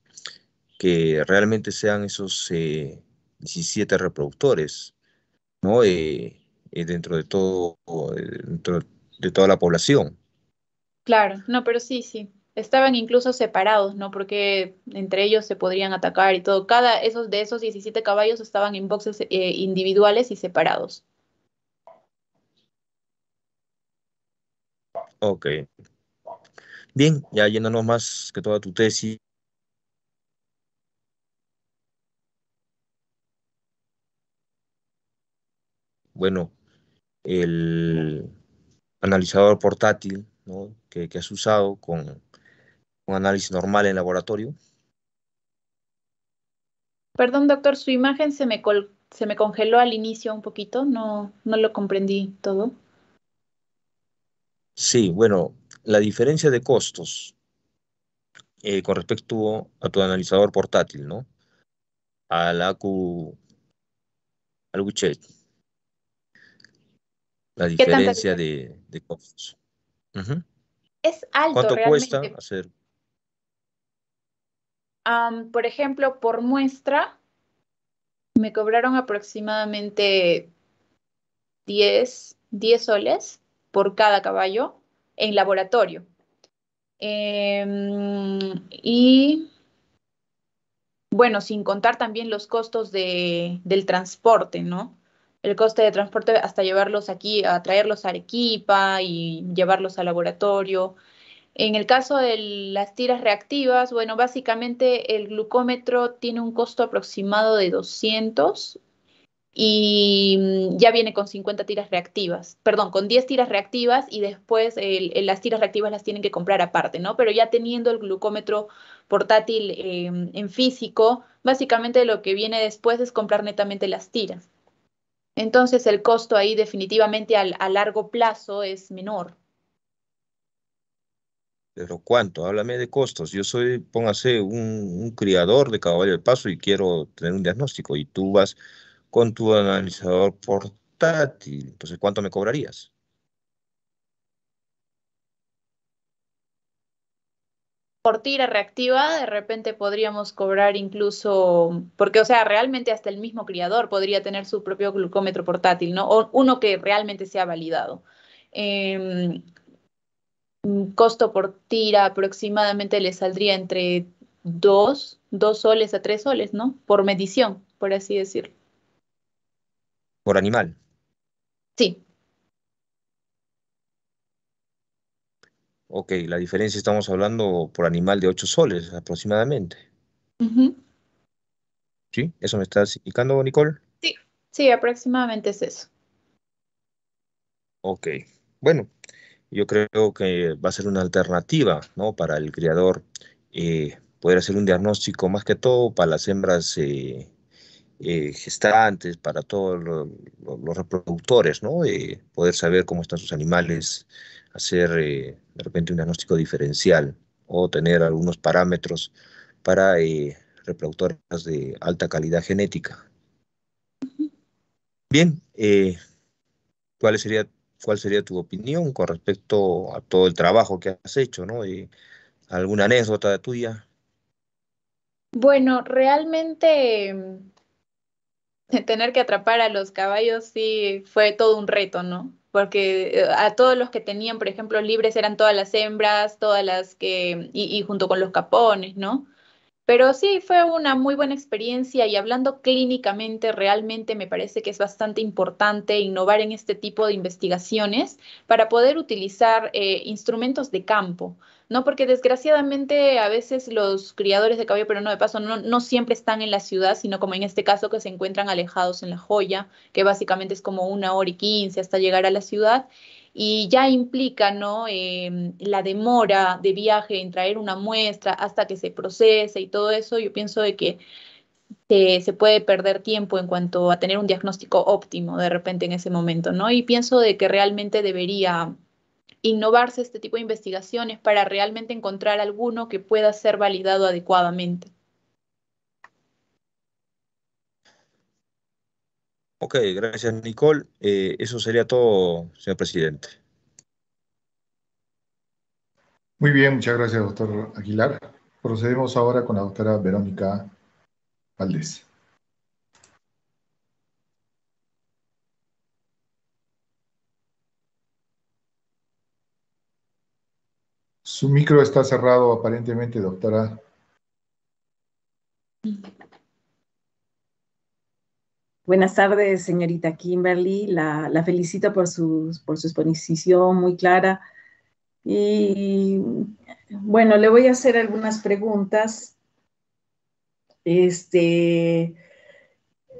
que realmente sean esos 17 reproductores, ¿no? dentro de todo, dentro de toda la población. Claro, no, pero sí, sí, estaban incluso separados, ¿no? Porque entre ellos se podrían atacar y todo. Cada esos, de esos 17 caballos estaban en boxes eh, individuales y separados. Ok. Bien, ya llenando más que toda tu tesis. Bueno, el analizador portátil ¿no? que, que has usado con, un análisis normal en laboratorio. Perdón, doctor, su imagen se me, se me congeló al inicio un poquito, no, no lo comprendí todo. Sí, bueno, la diferencia de costos eh, con respecto a tu analizador portátil, ¿no? A la ACU, al Wichet. La diferencia de, costos. Es alto. ¿Cuánto cuesta hacer? por ejemplo, por muestra, me cobraron aproximadamente 10, soles por cada caballo en laboratorio. Em, y bueno, sin contar también los costos del transporte, ¿no? El coste de transporte hasta llevarlos aquí, a traerlos a Arequipa y llevarlos al laboratorio, en el caso de las tiras reactivas, bueno, básicamente el glucómetro tiene un costo aproximado de 200 y mm, ya viene con 50 tiras reactivas, perdón, con 10 tiras reactivas y después las tiras reactivas las tienen que comprar aparte, ¿no? Pero ya teniendo el glucómetro portátil em, en físico, básicamente lo que viene después es comprar netamente las tiras. Entonces el costo ahí definitivamente a largo plazo es menor pero ¿cuánto? Háblame de costos. Yo soy, póngase, un, criador de caballo de paso y quiero tener un diagnóstico y tú vas con tu analizador portátil. Entonces, ¿cuánto me cobrarías? Por tira reactiva, de repente podríamos cobrar incluso, porque, o sea, realmente hasta el mismo criador podría tener su propio glucómetro portátil, ¿no? O uno que realmente sea validado. Eh, costo por tira aproximadamente le saldría entre dos, dos soles a tres soles, ¿no? Por medición, por así decirlo. ¿Por animal? Sí. Ok, la diferencia estamos hablando por animal de 8 soles aproximadamente. ¿Sí? ¿Eso me estás indicando, Nicole? Sí, sí, aproximadamente es eso. Ok, bueno, yo creo que va a ser una alternativa ¿no? para el criador eh, poder hacer un diagnóstico más que todo para las hembras eh, eh, gestantes, para todos los reproductores, ¿no? poder saber cómo están sus animales, hacer de repente un diagnóstico diferencial o tener algunos parámetros para reproductores de alta calidad genética. Bien, ¿cuáles serían cuál sería tu opinión con respecto a todo el trabajo que has hecho, ¿no? Y alguna anécdota tuya. Bueno, realmente em, tener que atrapar a los caballos sí fue todo un reto, ¿no? Porque eh, a todos los que tenían, por ejemplo, libres eran todas las hembras, todas las que, y, y junto con los capones, ¿no? Pero sí, fue una muy buena experiencia y hablando clínicamente, realmente me parece que es bastante importante innovar en este tipo de investigaciones para poder utilizar eh, instrumentos de campo, ¿no? Porque desgraciadamente a veces los criadores de pero no de paso no, no siempre están en la ciudad, sino como en este caso que se encuentran alejados en La Joya, que básicamente es como una hora y quince hasta llegar a la ciudad y ya implica ¿no? Em, la demora de viaje en traer una muestra hasta que se procese y todo eso, yo pienso de que eh, se puede perder tiempo en cuanto a tener un diagnóstico óptimo de repente en ese momento, ¿no? Y pienso de que realmente debería innovarse este tipo de investigaciones para realmente encontrar alguno que pueda ser validado adecuadamente. Ok, gracias Nicole. Eh, eso sería todo, señor presidente. Muy bien, muchas gracias, doctor Aguilar. Procedemos ahora con la doctora Verónica Valdés. Su micro está cerrado aparentemente, doctora. Buenas tardes, señorita Kimberly. La, felicito por su, por su exposición muy clara. Y bueno, le voy a hacer algunas preguntas. Este,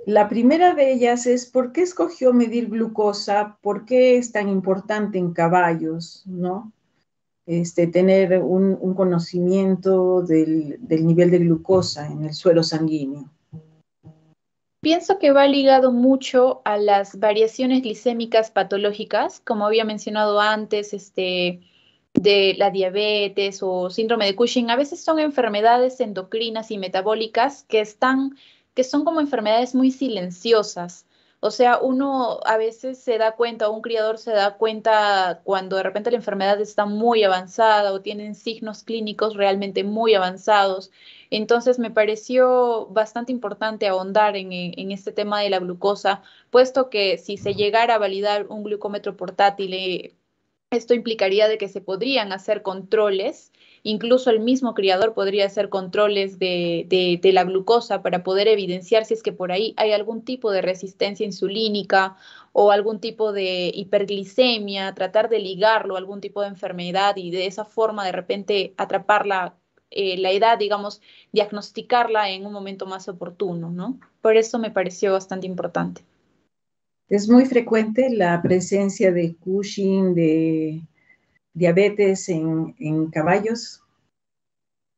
la primera de ellas es, ¿por qué escogió medir glucosa? ¿Por qué es tan importante en caballos? ¿no? Este, tener un, conocimiento del nivel de glucosa en el suelo sanguíneo. Pienso que va ligado mucho a las variaciones glicémicas patológicas, como había mencionado antes, este, de la diabetes o síndrome de Cushing. A veces son enfermedades endocrinas y metabólicas que están, que son como enfermedades muy silenciosas o sea, uno a veces se da cuenta, un criador se da cuenta cuando de repente la enfermedad está muy avanzada o tienen signos clínicos realmente muy avanzados. Entonces me pareció bastante importante ahondar en, este tema de la glucosa, puesto que si se llegara a validar un glucómetro portátil, eh, esto implicaría de que se podrían hacer controles Incluso el mismo criador podría hacer controles de, la glucosa para poder evidenciar si es que por ahí hay algún tipo de resistencia insulínica o algún tipo de hiperglicemia, tratar de ligarlo a algún tipo de enfermedad y de esa forma de repente atrapar la, eh, la edad, digamos, diagnosticarla en un momento más oportuno, ¿no? Por eso me pareció bastante importante. Es muy frecuente la presencia de Cushing, de diabetes en, caballos?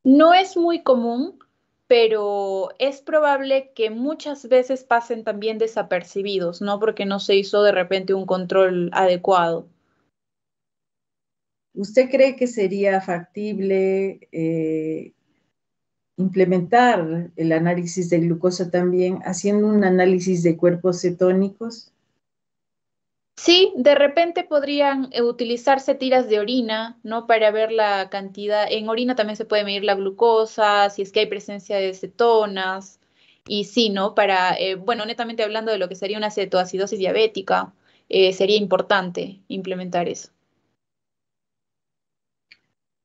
No es muy común, pero es probable que muchas veces pasen también desapercibidos, ¿no? Porque no se hizo de repente un control adecuado. ¿Usted cree que sería factible eh, implementar el análisis de glucosa también haciendo un análisis de cuerpos cetónicos? Sí, de repente podrían eh, utilizarse tiras de orina, ¿no? Para ver la cantidad. En orina también se puede medir la glucosa, si es que hay presencia de cetonas. Y sí, ¿no? Para, eh, bueno, netamente hablando de lo que sería una cetoacidosis diabética, eh, sería importante implementar eso.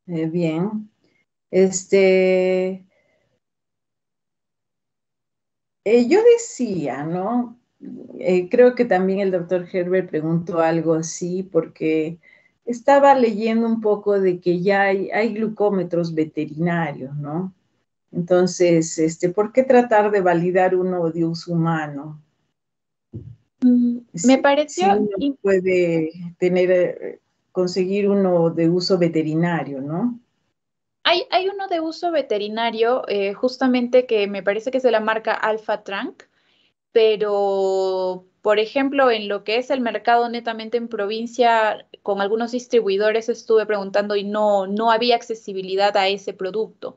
bien. Este. yo decía, ¿no? Eh, creo que también el doctor Herbert preguntó algo así, porque estaba leyendo un poco de que ya hay, glucómetros veterinarios, ¿no? Entonces, este, ¿por qué tratar de validar uno de uso humano? Mm, me pareció... Si puede tener, eh, conseguir uno de uso veterinario, ¿no? Hay, uno de uso veterinario, eh, justamente que me parece que es de la marca Alpha Trank, pero por ejemplo, en lo que es el mercado netamente en provincia, con algunos distribuidores estuve preguntando y no, no había accesibilidad a ese producto.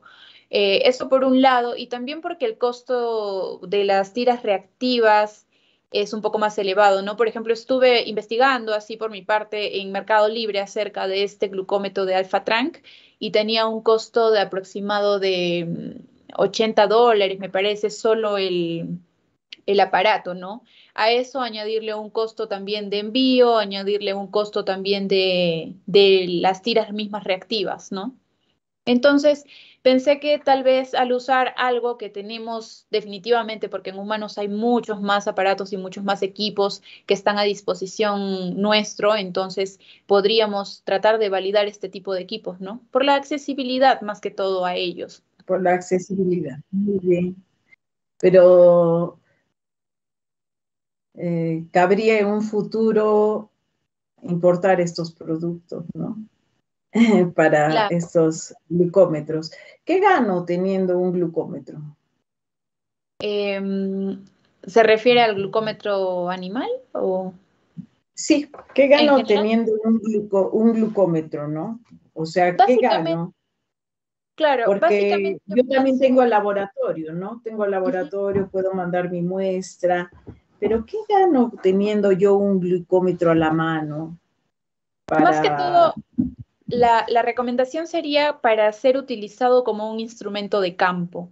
Eh, eso por un lado, y también porque el costo de las tiras reactivas es un poco más elevado, ¿no? Por ejemplo, estuve investigando así por mi parte en Mercado Libre acerca de este glucómetro de Alpha Trank y tenía un costo de aproximado de 80 mm, dólares, me parece, solo el, el aparato, ¿no? A eso añadirle un costo también de envío, añadirle un costo también de, las tiras mismas reactivas, ¿no? Entonces, pensé que tal vez al usar algo que tenemos definitivamente, porque en humanos hay muchos más aparatos y muchos más equipos que están a disposición nuestro, entonces podríamos tratar de validar este tipo de equipos, ¿no? Por la accesibilidad más que todo a ellos. Por la accesibilidad, muy bien. Pero cabría eh, en un futuro importar estos productos, ¿no? (laughs) Para estos glucómetros. ¿Qué gano teniendo un glucómetro? Em, ¿Se refiere al glucómetro animal o...? Sí, ¿qué gano teniendo un, glucómetro, no? O sea, ¿qué gano? Claro, porque básicamente yo también tengo el laboratorio, ¿no? Tengo el laboratorio, puedo mandar mi muestra, pero ¿qué gano teniendo yo un glucómetro a la mano? Más que todo, la, recomendación sería para ser utilizado como un instrumento de campo.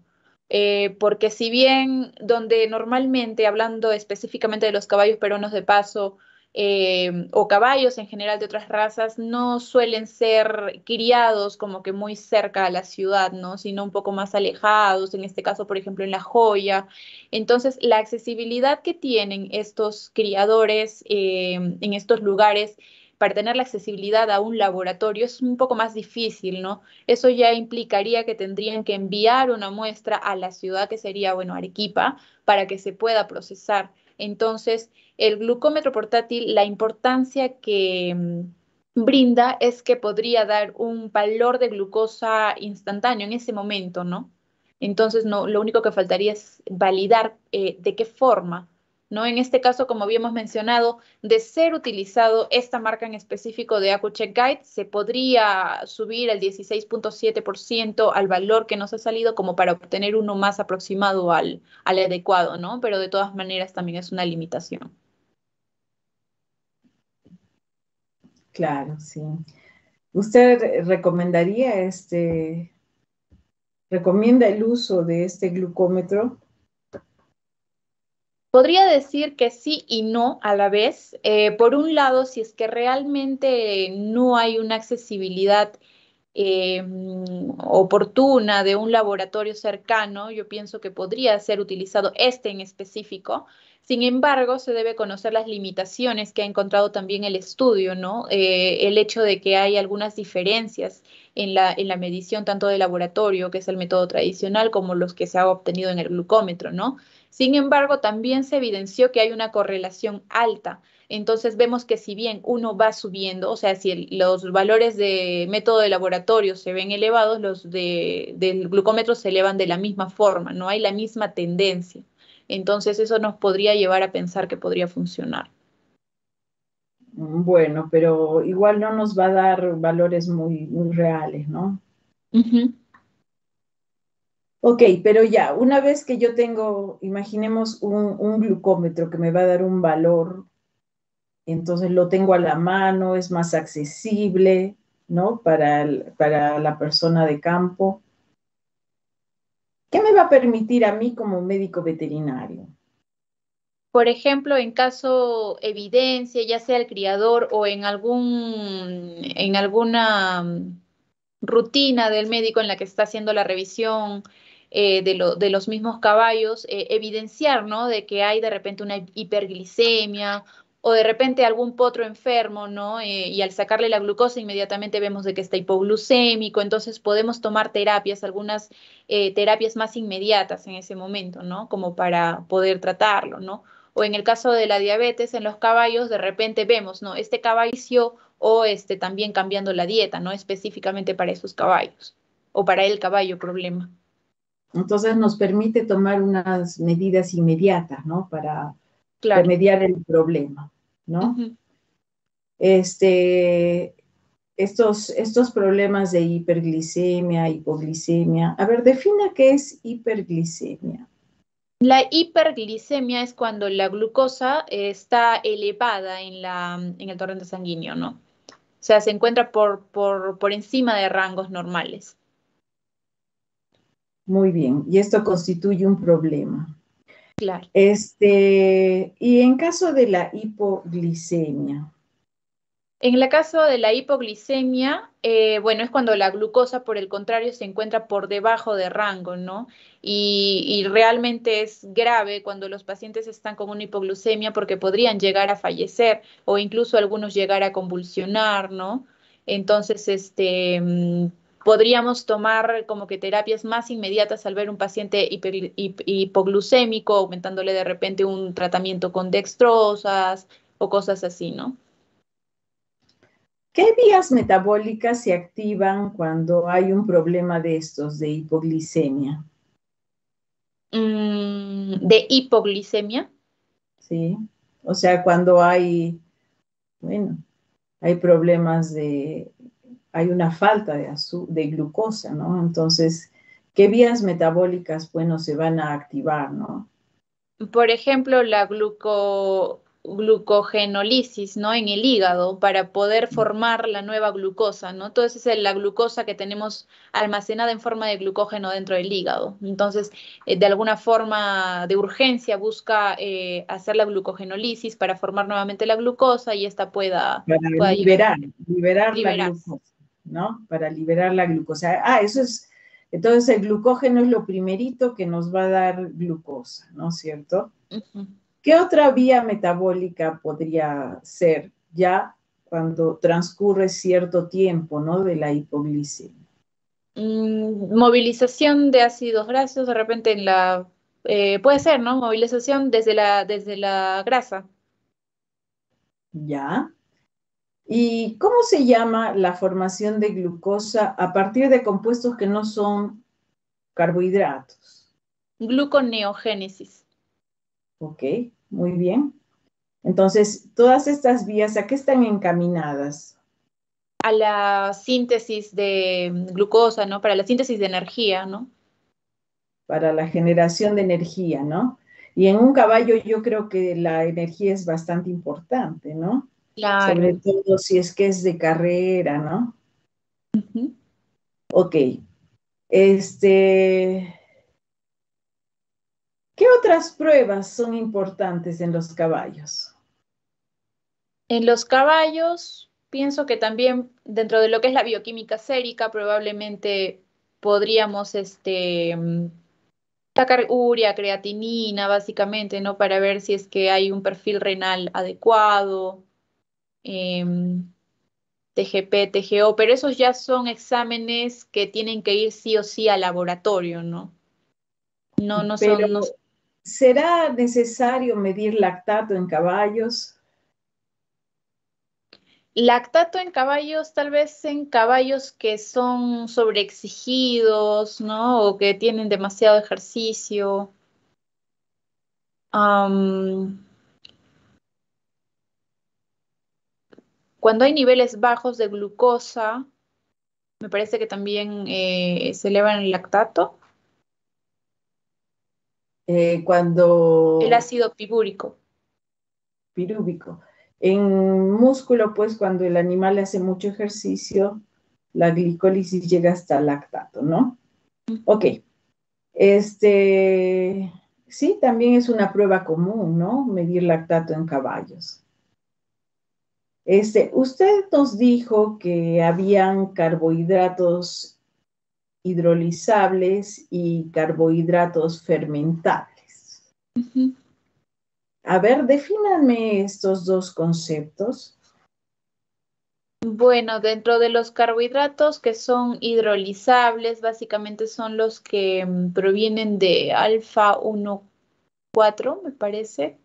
Eh, porque si bien donde normalmente, hablando específicamente de los caballos peruanos de paso, eh, o caballos en general de otras razas no suelen ser criados como que muy cerca a la ciudad, ¿no? sino un poco más alejados, en este caso, por ejemplo, en La Joya. Entonces, la accesibilidad que tienen estos criadores eh, en estos lugares para tener la accesibilidad a un laboratorio es un poco más difícil, ¿no? Eso ya implicaría que tendrían que enviar una muestra a la ciudad que sería, bueno, Arequipa, para que se pueda procesar. Entonces, el glucómetro portátil, la importancia que mm, brinda es que podría dar un valor de glucosa instantáneo en ese momento, ¿no? Entonces, no, lo único que faltaría es validar eh, de qué forma ¿no? En este caso, como habíamos mencionado, de ser utilizado esta marca en específico de AcuCheck Guide, se podría subir el 16.7% al valor que nos ha salido como para obtener uno más aproximado al, al adecuado, ¿no? Pero de todas maneras también es una limitación. Claro, sí. ¿Usted recomendaría este, recomienda el uso de este glucómetro Podría decir que sí y no a la vez. Eh, por un lado, si es que realmente no hay una accesibilidad em, oportuna de un laboratorio cercano, yo pienso que podría ser utilizado este en específico. Sin embargo, se debe conocer las limitaciones que ha encontrado también el estudio, ¿no? Eh, el hecho de que hay algunas diferencias en la, en la medición tanto de laboratorio, que es el método tradicional, como los que se ha obtenido en el glucómetro, ¿no? Sin embargo, también se evidenció que hay una correlación alta. Entonces vemos que si bien uno va subiendo, o sea, si los valores de método de laboratorio se ven elevados, los de, del glucómetro se elevan de la misma forma, no hay la misma tendencia. Entonces eso nos podría llevar a pensar que podría funcionar. Bueno, pero igual no nos va a dar valores muy, reales, ¿no? Ok, pero ya, una vez que yo tengo, imaginemos un, glucómetro que me va a dar un valor, entonces lo tengo a la mano, es más accesible, ¿no? Para, la persona de campo. ¿Qué me va a permitir a mí como médico veterinario? Por ejemplo, en caso evidencia, ya sea el criador o en algún, en alguna rutina del médico en la que está haciendo la revisión eh, de, los mismos caballos, eh, evidenciar, ¿no? De que hay de repente una hiperglicemia o de repente algún potro enfermo, ¿no? Eh, y al sacarle la glucosa inmediatamente vemos de que está hipoglucémico, entonces podemos tomar terapias, algunas terapias más inmediatas en ese momento, ¿no? Como para poder tratarlo, ¿no? O en el caso de la diabetes en los caballos, de repente vemos, ¿no? Este caballo o este, también cambiando la dieta, ¿no? Específicamente para esos caballos o para el caballo problema. Entonces nos permite tomar unas medidas inmediatas, ¿no? Para remediar el problema, ¿no? este, estos, problemas de hiperglicemia, hipoglicemia. A ver, defina qué es hiperglicemia. La hiperglicemia es cuando la glucosa está elevada en, el torrente sanguíneo, ¿no? O sea, se encuentra por encima de rangos normales. Muy bien, y esto constituye un problema. Claro. Este, y en caso de la hipoglicemia. En el caso de la hipoglicemia, eh, bueno, es cuando la glucosa, por el contrario, se encuentra por debajo de rango, ¿no? Y, y, realmente es grave cuando los pacientes están con una hipoglucemia porque podrían llegar a fallecer o incluso algunos llegar a convulsionar, ¿no? Entonces, este, mm, podríamos tomar como que terapias más inmediatas al ver un paciente hipoglucémico, aumentándole de repente un tratamiento con dextrosas o cosas así, ¿no? ¿Qué vías metabólicas se activan cuando hay un problema de estos, de hipoglicemia? Mm, ¿De hipoglicemia? Sí, o sea, cuando hay, bueno, hay problemas de hay una falta de, de glucosa, ¿no? Entonces, ¿qué vías metabólicas, bueno, se van a activar, ¿no? Por ejemplo, la glucogenolisis, ¿no? En el hígado para poder mm. formar la nueva glucosa, ¿no? Entonces es la glucosa que tenemos almacenada en forma de glucógeno dentro del hígado. Entonces, eh, de alguna forma de urgencia busca eh, hacer la glucogenolisis para formar nuevamente la glucosa y esta pueda, liberar, liberar, la glucosa. ¿no? Para liberar la glucosa. Ah, eso es, entonces el glucógeno es lo primerito que nos va a dar glucosa, ¿no es cierto? ¿Qué otra vía metabólica podría ser ya cuando transcurre cierto tiempo, ¿no? De la hipoglicemia. Mm, movilización de ácidos grasos, de repente en la eh, puede ser, ¿no? Movilización desde la, desde la grasa. Ya. ¿Y cómo se llama la formación de glucosa a partir de compuestos que no son carbohidratos? Gluconeogénesis. Ok, muy bien. Entonces, todas estas vías, ¿a qué están encaminadas? A la síntesis de glucosa, ¿no? Para la síntesis de energía, ¿no? Para la generación de energía, ¿no? Y en un caballo yo creo que la energía es bastante importante, ¿no? Sobre todo si es que es de carrera, ¿no? Ok. Este, ¿Qué otras pruebas son importantes en los caballos? En los caballos, pienso que también dentro de lo que es la bioquímica sérica, probablemente podríamos este, sacar urea, creatinina, básicamente, ¿no? Para ver si es que hay un perfil renal adecuado, Em, TGP, TGO, pero esos ya son exámenes que tienen que ir sí o sí al laboratorio, ¿no? No, no son... ¿Será necesario medir lactato en caballos? Lactato en caballos, tal vez en caballos que son sobreexigidos, ¿no? O que tienen demasiado ejercicio. Cuando hay niveles bajos de glucosa, me parece que también eh, se eleva el lactato. Eh, cuando... El ácido pirúrico. Pirúvico. En músculo, pues cuando el animal hace mucho ejercicio, la glicólisis llega hasta el lactato, ¿no? Ok. Este, sí, también es una prueba común, ¿no? Medir lactato en caballos. Este, usted nos dijo que habían carbohidratos hidrolizables y carbohidratos fermentables. A ver, defínanme estos dos conceptos. Bueno, dentro de los carbohidratos que son hidrolizables, básicamente son los que mm, provienen de alfa 1,4, me parece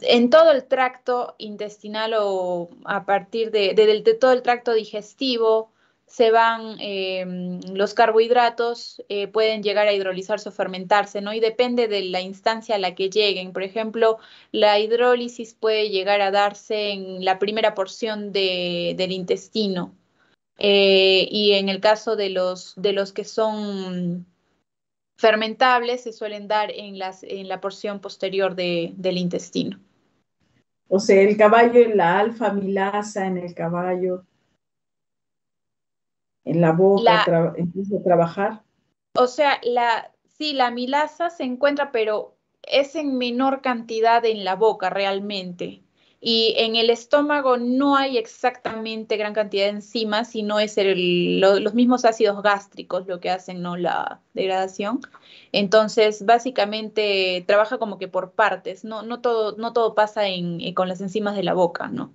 en todo el tracto intestinal o a partir de, todo el tracto digestivo se van em, los carbohidratos, eh, pueden llegar a hidrolizarse o fermentarse, ¿no? Y depende de la instancia a la que lleguen. Por ejemplo, la hidrólisis puede llegar a darse en la primera porción del intestino. Eh, y en el caso de los, de los que son fermentables se suelen dar en, las, en la porción posterior de, del intestino. O sea, el caballo en la alfa milasa, en el caballo, en la boca, empieza a trabajar. O sea, la, sí, la milasa se encuentra, pero es en menor cantidad en la boca realmente. Y en el estómago no hay exactamente gran cantidad de enzimas, sino es los mismos ácidos gástricos lo que hacen ¿no? la degradación. Entonces, básicamente trabaja como que por partes, no, no, todo, no todo pasa eh, con las enzimas de la boca, ¿no?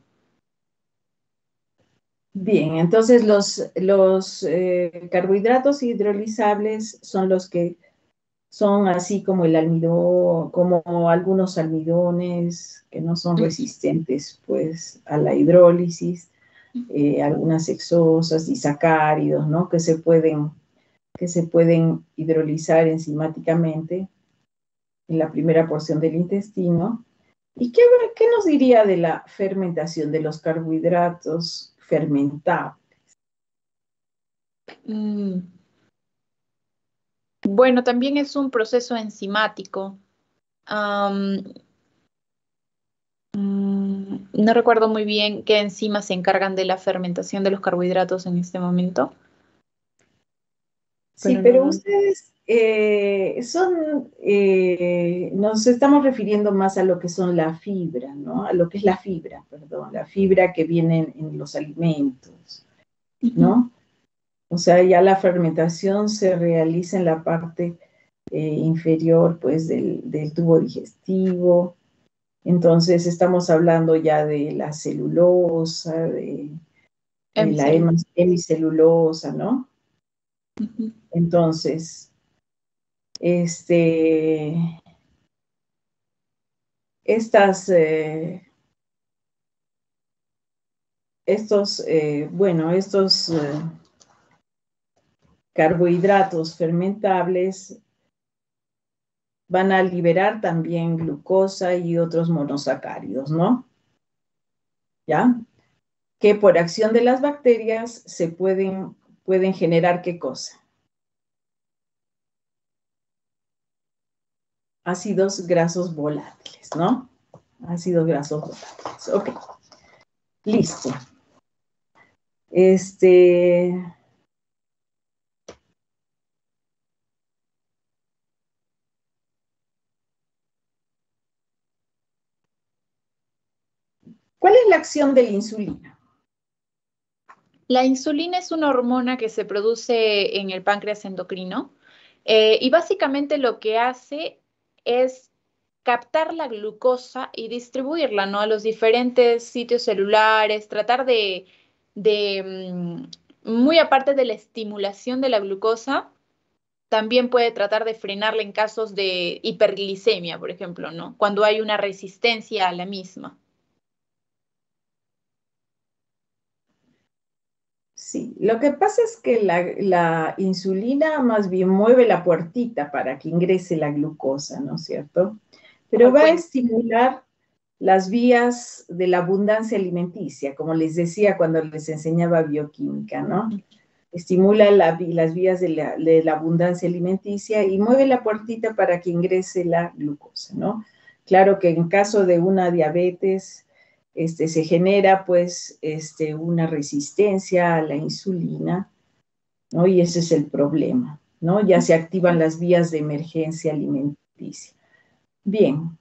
Bien, entonces los, los eh, carbohidratos hidrolizables son los que son así como el almidón, como algunos almidones que no son resistentes pues a la hidrólisis, eh, algunas exosas, disacáridos, ¿no? Que se pueden, que se pueden hidrolizar enzimáticamente en la primera porción del intestino. ¿Y qué, qué nos diría de la fermentación de los carbohidratos fermentables? Mm. Bueno, también es un proceso enzimático. Mm, no recuerdo muy bien qué enzimas se encargan de la fermentación de los carbohidratos en este momento. sí, pero ustedes eh, son, eh, nos estamos refiriendo más a lo que son la fibra, ¿no? A lo que es la fibra, perdón, la fibra que viene en los alimentos, ¿no? O sea, ya la fermentación se realiza en la parte eh, inferior pues, del, tubo digestivo. Entonces estamos hablando ya de la celulosa, de, la hemicelulosa, ¿no? Entonces, este, estas, eh, estos, eh, bueno, estos carbohidratos fermentables van a liberar también glucosa y otros monosacáridos, ¿no? ¿Ya? Que por acción de las bacterias se pueden, pueden generar qué cosa? Ácidos grasos volátiles, ¿no? Ácidos grasos volátiles. Ok. Listo. Este, ¿Cuál es la acción de la insulina? La insulina es una hormona que se produce en el páncreas endocrino eh, y básicamente lo que hace es captar la glucosa y distribuirla ¿no? a los diferentes sitios celulares, tratar de, mm, muy aparte de la estimulación de la glucosa, también puede tratar de frenarla en casos de hiperglicemia, por ejemplo, cuando hay una resistencia a la misma. Sí, lo que pasa es que la, insulina más bien mueve la puertita para que ingrese la glucosa, ¿no es cierto? Pero va a estimular las vías de la abundancia alimenticia, como les decía cuando les enseñaba bioquímica, ¿no? Estimula las vías de la, de la, abundancia alimenticia y mueve la puertita para que ingrese la glucosa, ¿no? Claro que en caso de una diabetes este, se genera pues este, una resistencia a la insulina, ¿no? Y ese es el problema, ¿no? Ya se activan las vías de emergencia alimenticia. Bien,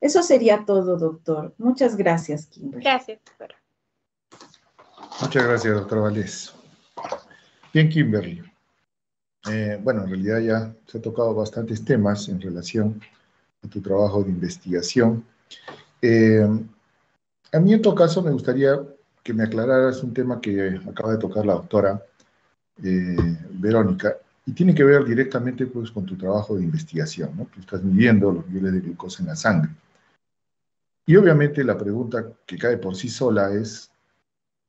eso sería todo, doctor. Muchas gracias, Kimberly. Gracias, doctora. Muchas gracias, doctor Valdés. Bien, Kimberly. Eh, bueno, en realidad ya se ha tocado bastantes temas en relación a tu trabajo de investigación. Eh, a mí en todo caso me gustaría que me aclararas un tema que acaba de tocar la doctora eh, Verónica y tiene que ver directamente pues, con tu trabajo de investigación, ¿no? Que estás midiendo los niveles de glucosa en la sangre. Y obviamente la pregunta que cae por sí sola es,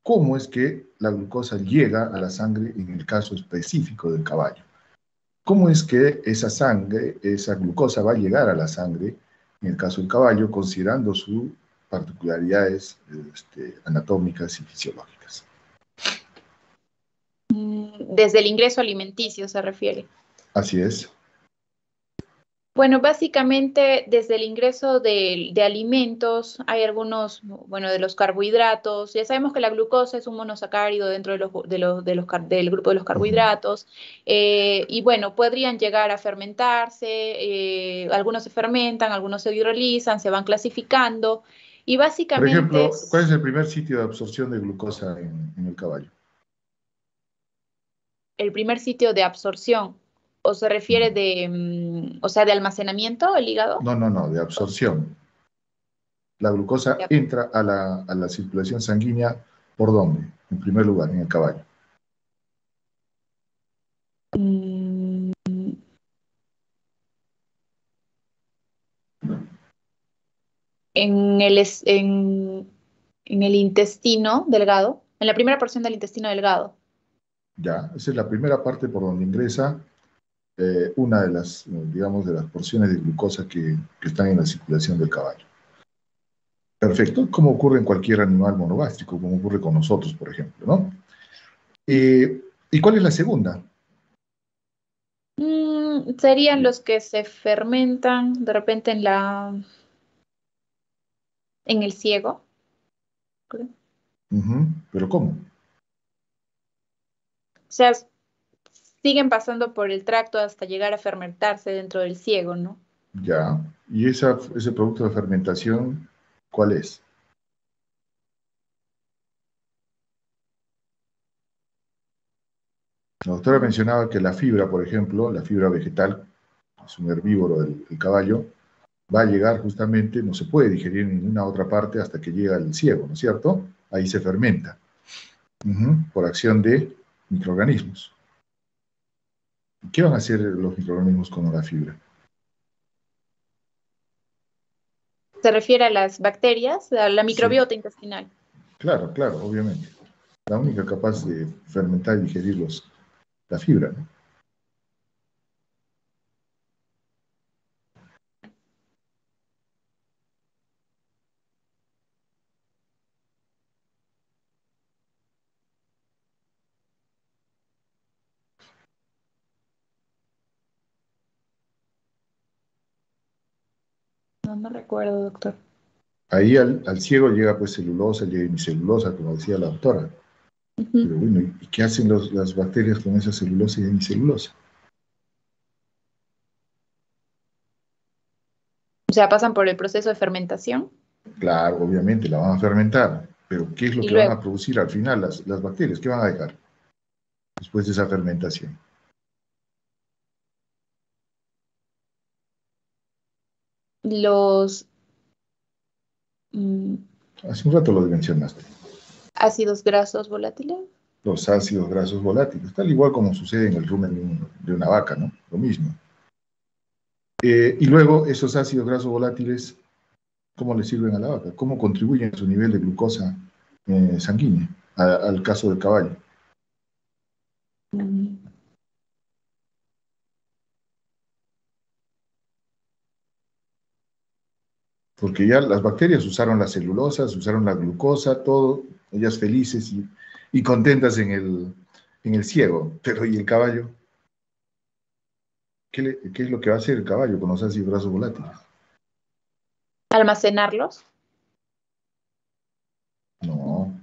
¿cómo es que la glucosa llega a la sangre en el caso específico del caballo? ¿Cómo es que esa sangre, esa glucosa va a llegar a la sangre en el caso del caballo, considerando su particularidades este, anatómicas y fisiológicas. Mm, desde el ingreso alimenticio se refiere. Así es. Bueno, básicamente desde el ingreso de, alimentos hay algunos, bueno, de los carbohidratos. Ya sabemos que la glucosa es un monosacárido dentro de los, de de los del grupo de los carbohidratos. Eh, y bueno, podrían llegar a fermentarse, eh, algunos se fermentan, algunos se hidrolizan, se van clasificando. Y Por ejemplo, ¿cuál es el primer sitio de absorción de glucosa en, el caballo? El primer sitio de absorción, o se refiere de, mm, o sea, de almacenamiento el hígado? No, no, no, de absorción. La glucosa entra a la, a circulación sanguínea por dónde? En primer lugar, en el caballo. Mm, en el, en, el intestino delgado, en la primera porción del intestino delgado. Ya, esa es la primera parte por donde ingresa eh, una de las, digamos, de las porciones de glucosa que, están en la circulación del caballo. Perfecto, como ocurre en cualquier animal monogástrico, como ocurre con nosotros, por ejemplo, ¿no? ¿Y cuál es la segunda? Mm, serían los que se fermentan de repente en la en el ciego. ¿Pero cómo? O sea, siguen pasando por el tracto hasta llegar a fermentarse dentro del ciego, ¿no? Ya. ¿Y esa, ese producto de fermentación, cuál es? La doctora mencionaba que la fibra, por ejemplo, la fibra vegetal, es un herbívoro del caballo, va a llegar justamente, no se puede digerir en ninguna otra parte hasta que llega el ciego, ¿no es cierto? Ahí se fermenta por acción de microorganismos. ¿Qué van a hacer los microorganismos con la fibra? Se refiere a las bacterias, a la microbiota intestinal. Claro, claro, obviamente. La única capaz de fermentar y digerirlos los, la fibra, ¿no? no recuerdo, doctor. Ahí al, ciego llega pues celulosa, llega hemicelulosa, como decía la doctora. Pero bueno, ¿y qué hacen las bacterias con esa celulosa y hemicelulosa? O sea, pasan por el proceso de fermentación. Claro, obviamente, la van a fermentar. Pero ¿qué es lo que van a producir al final las, las bacterias? ¿Qué van a dejar después de esa fermentación? los... Mm, Hace un rato lo mencionaste. Ácidos grasos volátiles. Los ácidos grasos volátiles, tal igual como sucede en el rumen de una vaca, ¿no? Lo mismo. Eh, y luego esos ácidos grasos volátiles, ¿cómo le sirven a la vaca? ¿Cómo contribuyen a su nivel de glucosa eh, sanguínea al caso del caballo? Mm. porque ya las bacterias usaron la celulosa, usaron la glucosa, todo, ellas felices y, contentas en el, ciego, pero ¿y el caballo? ¿Qué, es lo que va a hacer el caballo con los ácidos grasos volátiles? ¿Almacenarlos? No,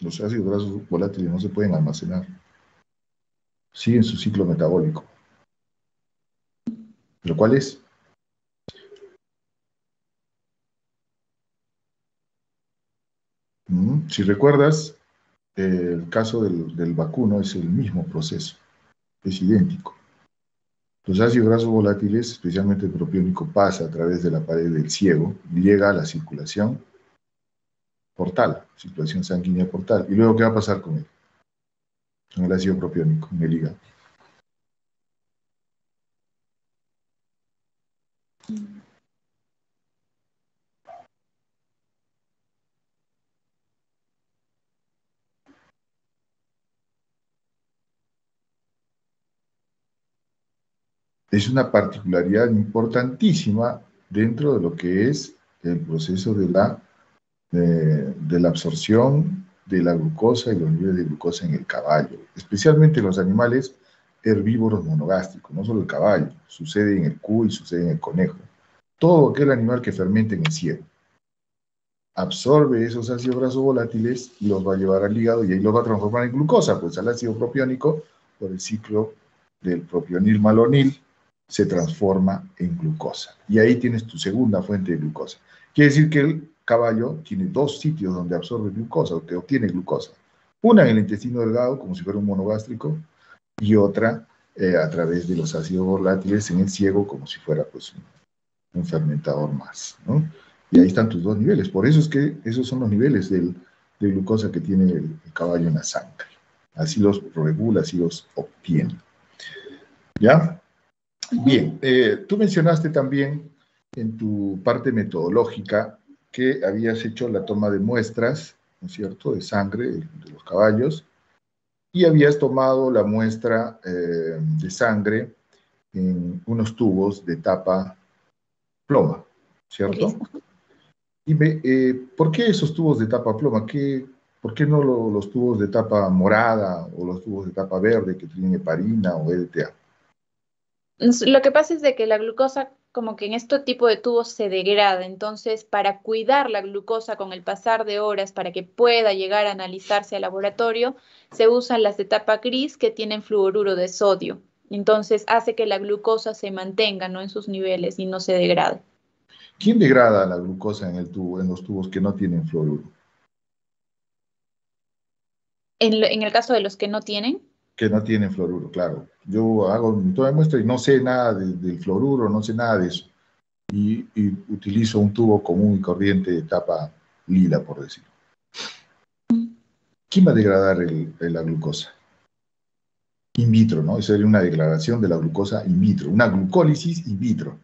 los ácidos grasos volátiles no se pueden almacenar. Siguen su ciclo metabólico. ¿Pero cuál es? Si recuerdas, el caso del, vacuno es el mismo proceso, es idéntico. Los ácidos grasos volátiles, especialmente el propiónico, pasa a través de la pared del ciego, llega a la circulación portal, circulación sanguínea portal. ¿Y luego qué va a pasar con él? Con el ácido propiónico, en el hígado. Mm. es una particularidad importantísima dentro de lo que es el proceso de la, eh, de, la absorción de la glucosa y los niveles de glucosa en el caballo, especialmente los animales herbívoros monogástricos, no solo el caballo, sucede en el cuy, sucede en el conejo, todo aquel animal que fermente en el cielo. Absorbe esos ácidos grasos volátiles y los va a llevar al hígado y ahí los va a transformar en glucosa, pues al ácido propiónico por el ciclo del propionil malonil se transforma en glucosa. Y ahí tienes tu segunda fuente de glucosa. Quiere decir que el caballo tiene dos sitios donde absorbe glucosa, o que obtiene glucosa. Una en el intestino delgado, como si fuera un monogástrico, y otra eh, a través de los ácidos volátiles en el ciego, como si fuera pues, un, fermentador más. ¿no? Y ahí están tus dos niveles. Por eso es que esos son los niveles de glucosa que tiene el, el caballo en la sangre. Así los regula, así los obtiene. ¿Ya? Bien, eh, tú mencionaste también en tu parte metodológica que habías hecho la toma de muestras, ¿no es cierto?, de sangre de los caballos, y habías tomado la muestra eh, de sangre en unos tubos de tapa ploma, ¿cierto? Dime, eh, ¿por qué esos tubos de tapa ploma? ¿Por qué no los tubos de tapa morada o los tubos de tapa verde que tienen heparina o EDTA? Lo que pasa es de que la glucosa como que en este tipo de tubos se degrada, entonces para cuidar la glucosa con el pasar de horas para que pueda llegar a analizarse al laboratorio, se usan las de tapa gris que tienen fluoruro de sodio. Entonces hace que la glucosa se mantenga en sus niveles y no se degrade. ¿Quién degrada la glucosa en, el tubo, en los tubos que no tienen fluoruro? en el caso de los que no tienen que no tienen fluoruro, claro. Yo hago toda muestra y no sé nada del fluoruro, no sé nada de eso. Y, utilizo un tubo común y corriente de tapa lila, por decirlo. ¿Quién va a degradar la glucosa? In vitro, ¿no? Esa sería una degradación de la glucosa in vitro, una glucólisis in vitro.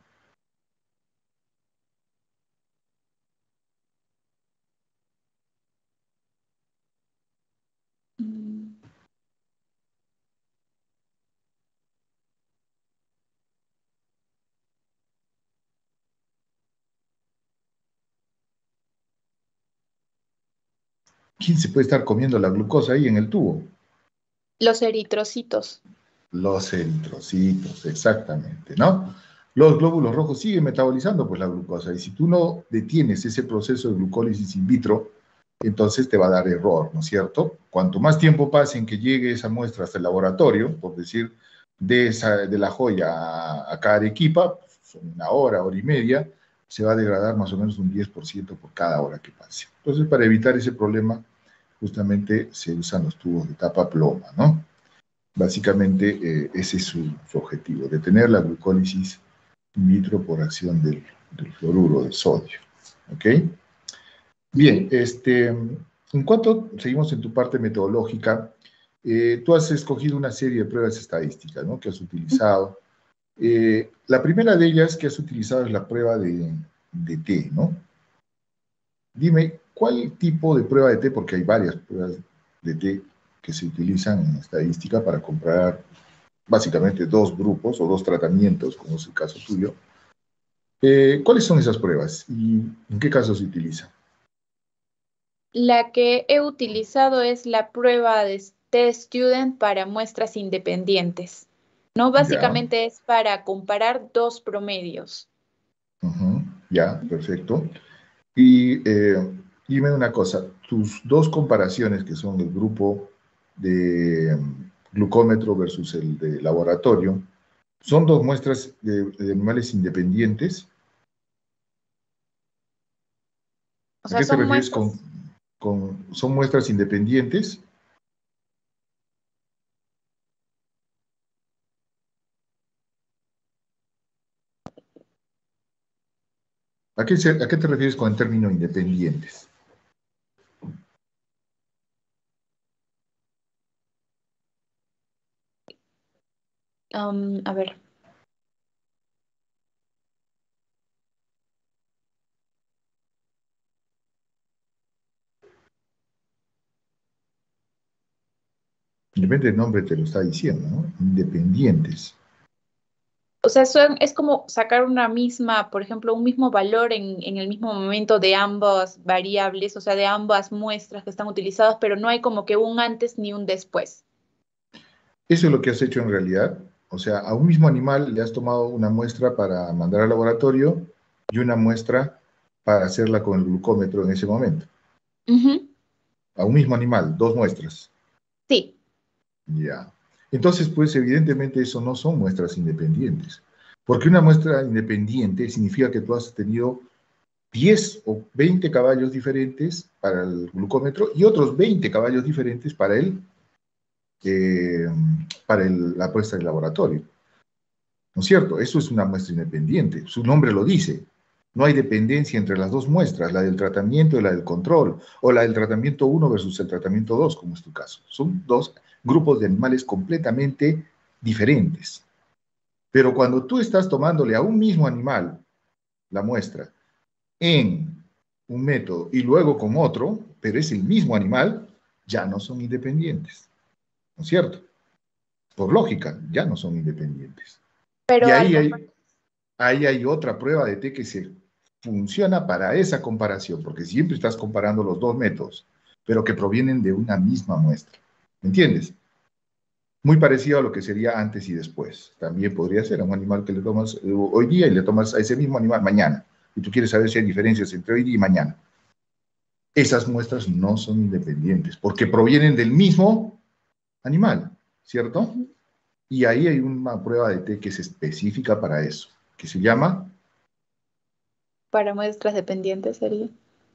¿Quién se puede estar comiendo la glucosa ahí en el tubo? Los eritrocitos. Los eritrocitos, exactamente, ¿no? Los glóbulos rojos siguen metabolizando pues la glucosa y si tú no detienes ese proceso de glucólisis in vitro, entonces te va a dar error, ¿no es cierto? Cuanto más tiempo pase en que llegue esa muestra hasta el laboratorio, por decir, de, esa, de la joya a, cada equipa, pues, una hora, hora y media, se va a degradar más o menos un 10% por cada hora que pase. Entonces, para evitar ese problema, justamente se usan los tubos de tapa ploma, ¿no? Básicamente eh, ese es su, objetivo, detener la glucólisis nitro por acción del, cloruro fluoruro de sodio, ¿ok? Bien, este, en cuanto, seguimos en tu parte metodológica, eh, tú has escogido una serie de pruebas estadísticas, ¿no? Que has utilizado. Eh, la primera de ellas que has utilizado es la prueba de, de T, ¿no? Dime, ¿Cuál tipo de prueba de T? Porque hay varias pruebas de T que se utilizan en estadística para comparar básicamente dos grupos o dos tratamientos, como es el caso tuyo. Eh, ¿Cuáles son esas pruebas y en qué casos se utilizan? La que he utilizado es la prueba de T-Student para muestras independientes. No, básicamente es para comparar dos promedios. Ya, perfecto. Y eh, dime una cosa, tus dos comparaciones que son el grupo de mm, glucómetro versus el de laboratorio, ¿son dos muestras de, animales independientes? ¿A qué te refieres con, son muestras independientes? ¿A qué, ¿A qué te refieres con el término independientes? a ver. De del el nombre te lo está diciendo, ¿no? Independientes. O sea, es como sacar una misma, por ejemplo, un mismo valor en, en, el mismo momento de ambas variables, o sea, de ambas muestras que están utilizadas, pero no hay como que un antes ni un después. Eso es lo que has hecho en realidad. O sea, a un mismo animal le has tomado una muestra para mandar al laboratorio y una muestra para hacerla con el glucómetro en ese momento. A un mismo animal, dos muestras. Sí. Ya. Entonces, pues evidentemente eso no son muestras independientes. Porque una muestra independiente significa que tú has tenido 10 o 20 caballos diferentes para el glucómetro y otros 20 caballos diferentes para él para la puesta del laboratorio. ¿No es cierto? Eso es una muestra independiente. Su nombre lo dice. No hay dependencia entre las dos muestras, la del tratamiento y la del control, o la del tratamiento 1 versus el tratamiento 2, como es tu caso. Son dos grupos de animales completamente diferentes. Pero cuando tú estás tomándole a un mismo animal la muestra en un método y luego con otro, pero es el mismo animal, ya no son independientes cierto? Por lógica, ya no son independientes. y ahí hay, ahí hay otra prueba de T que se funciona para esa comparación, porque siempre estás comparando los dos métodos, pero que provienen de una misma muestra. ¿Me entiendes? Muy parecido a lo que sería antes y después. También podría ser a un animal que le tomas eh, hoy día y le tomas a ese mismo animal mañana. Y tú quieres saber si hay diferencias entre hoy día y mañana. Esas muestras no son independientes porque provienen del mismo animal, ¿cierto? Y ahí hay una prueba de T que es específica para eso, que se llama... Para muestras dependientes sería.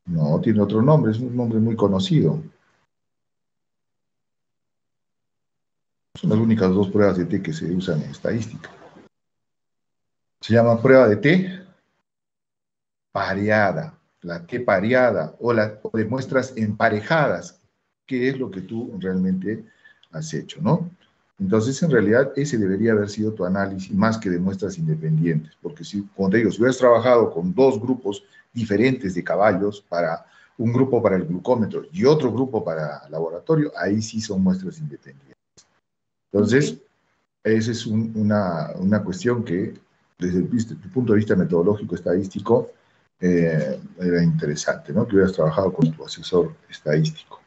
No, tiene otro nombre, es un nombre muy conocido. Son las únicas dos pruebas de T que se usan en estadística. Se llama prueba de T pareada, la T pareada o, la, de muestras emparejadas, que es lo que tú realmente has hecho, ¿no? Entonces, en realidad, ese debería haber sido tu análisis, más que de muestras independientes, porque si, con ellos, si hubieras trabajado con dos grupos diferentes de caballos, para un grupo para el glucómetro y otro grupo para laboratorio, ahí sí son muestras independientes. Entonces, esa es una, cuestión que, desde el, punto de vista metodológico estadístico, eh, era interesante, ¿no? Que hubieras trabajado con tu asesor estadístico.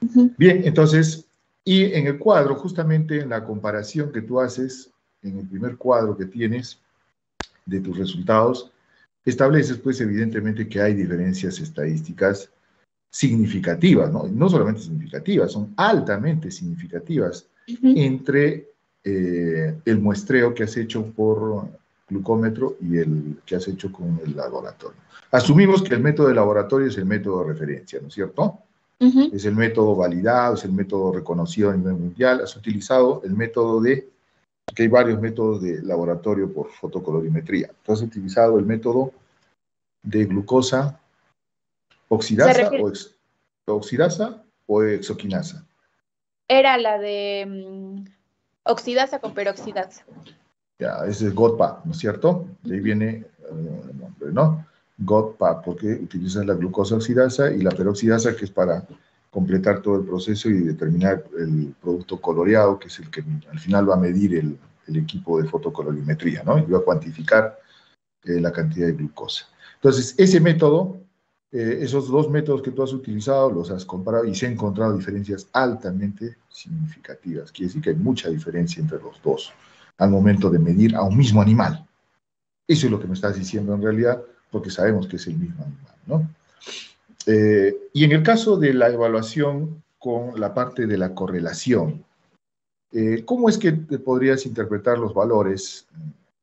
Bien, entonces, y en el cuadro, justamente en la comparación que tú haces, en el primer cuadro que tienes de tus resultados, estableces pues evidentemente que hay diferencias estadísticas significativas, no, no solamente significativas, son altamente significativas entre eh, el muestreo que has hecho por glucómetro y el que has hecho con el laboratorio. Asumimos que el método de laboratorio es el método de referencia, ¿no es cierto? Es el método validado, es el método reconocido a nivel mundial. Has utilizado el método de, que hay varios métodos de laboratorio por fotocolorimetría. has utilizado el método de glucosa oxidasa o, oxidasa o exoquinasa. Era la de mm, oxidasa con peroxidasa. Ya, ese es GOTPA, ¿no es cierto? De ahí viene el nombre, ¿no? GOTPA, porque utilizas la glucosa oxidasa y la peroxidasa, que es para completar todo el proceso y determinar el producto coloreado, que es el que al final va a medir el, equipo de fotocolorimetría, ¿no? Y va a cuantificar eh, la cantidad de glucosa. Entonces, ese método, eh, esos dos métodos que tú has utilizado, los has comparado y se han encontrado diferencias altamente significativas. Quiere decir que hay mucha diferencia entre los dos al momento de medir a un mismo animal. Eso es lo que me estás diciendo en realidad porque sabemos que es el mismo animal, ¿no? Eh, y en el caso de la evaluación con la parte de la correlación, eh, ¿cómo es que podrías interpretar los valores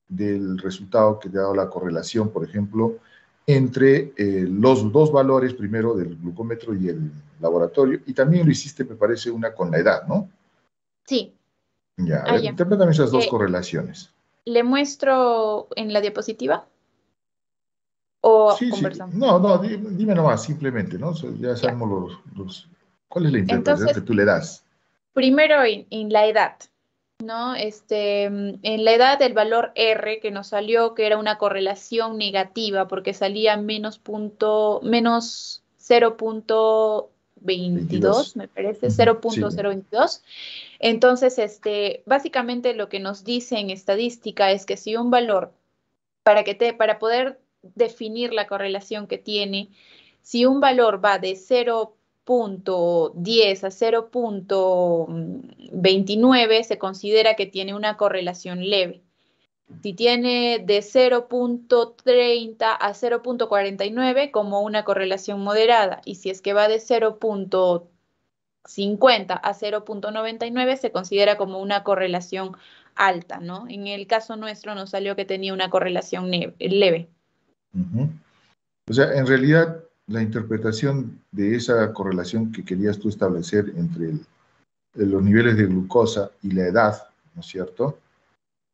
del resultado que te ha dado la correlación, por ejemplo, entre eh, los dos valores, primero del glucómetro y el laboratorio, y también lo hiciste, me parece, una con la edad, ¿no? Sí. Ya, ah, esas dos correlaciones. Le muestro en la diapositiva. ¿O sí, No, no, dime nomás, simplemente, ¿no? Ya sabemos los, ¿Cuál es la interpretación que tú le das? Primero, en, la edad, ¿no? Este, en la edad, el valor R que nos salió, que era una correlación negativa, porque salía menos punto, menos 0.22, me parece, 0.022. Entonces, este, básicamente lo que nos dice en estadística es que si un valor, para, que te, para poder definir la correlación que tiene. Si un valor va de 0.10 a 0.29, se considera que tiene una correlación leve. Si tiene de 0.30 a 0.49 como una correlación moderada y si es que va de 0.50 a 0.99 se considera como una correlación alta, ¿no? En el caso nuestro nos salió que tenía una correlación leve. O sea, en realidad, la interpretación de esa correlación que querías tú establecer entre los niveles de glucosa y la edad, ¿no es cierto?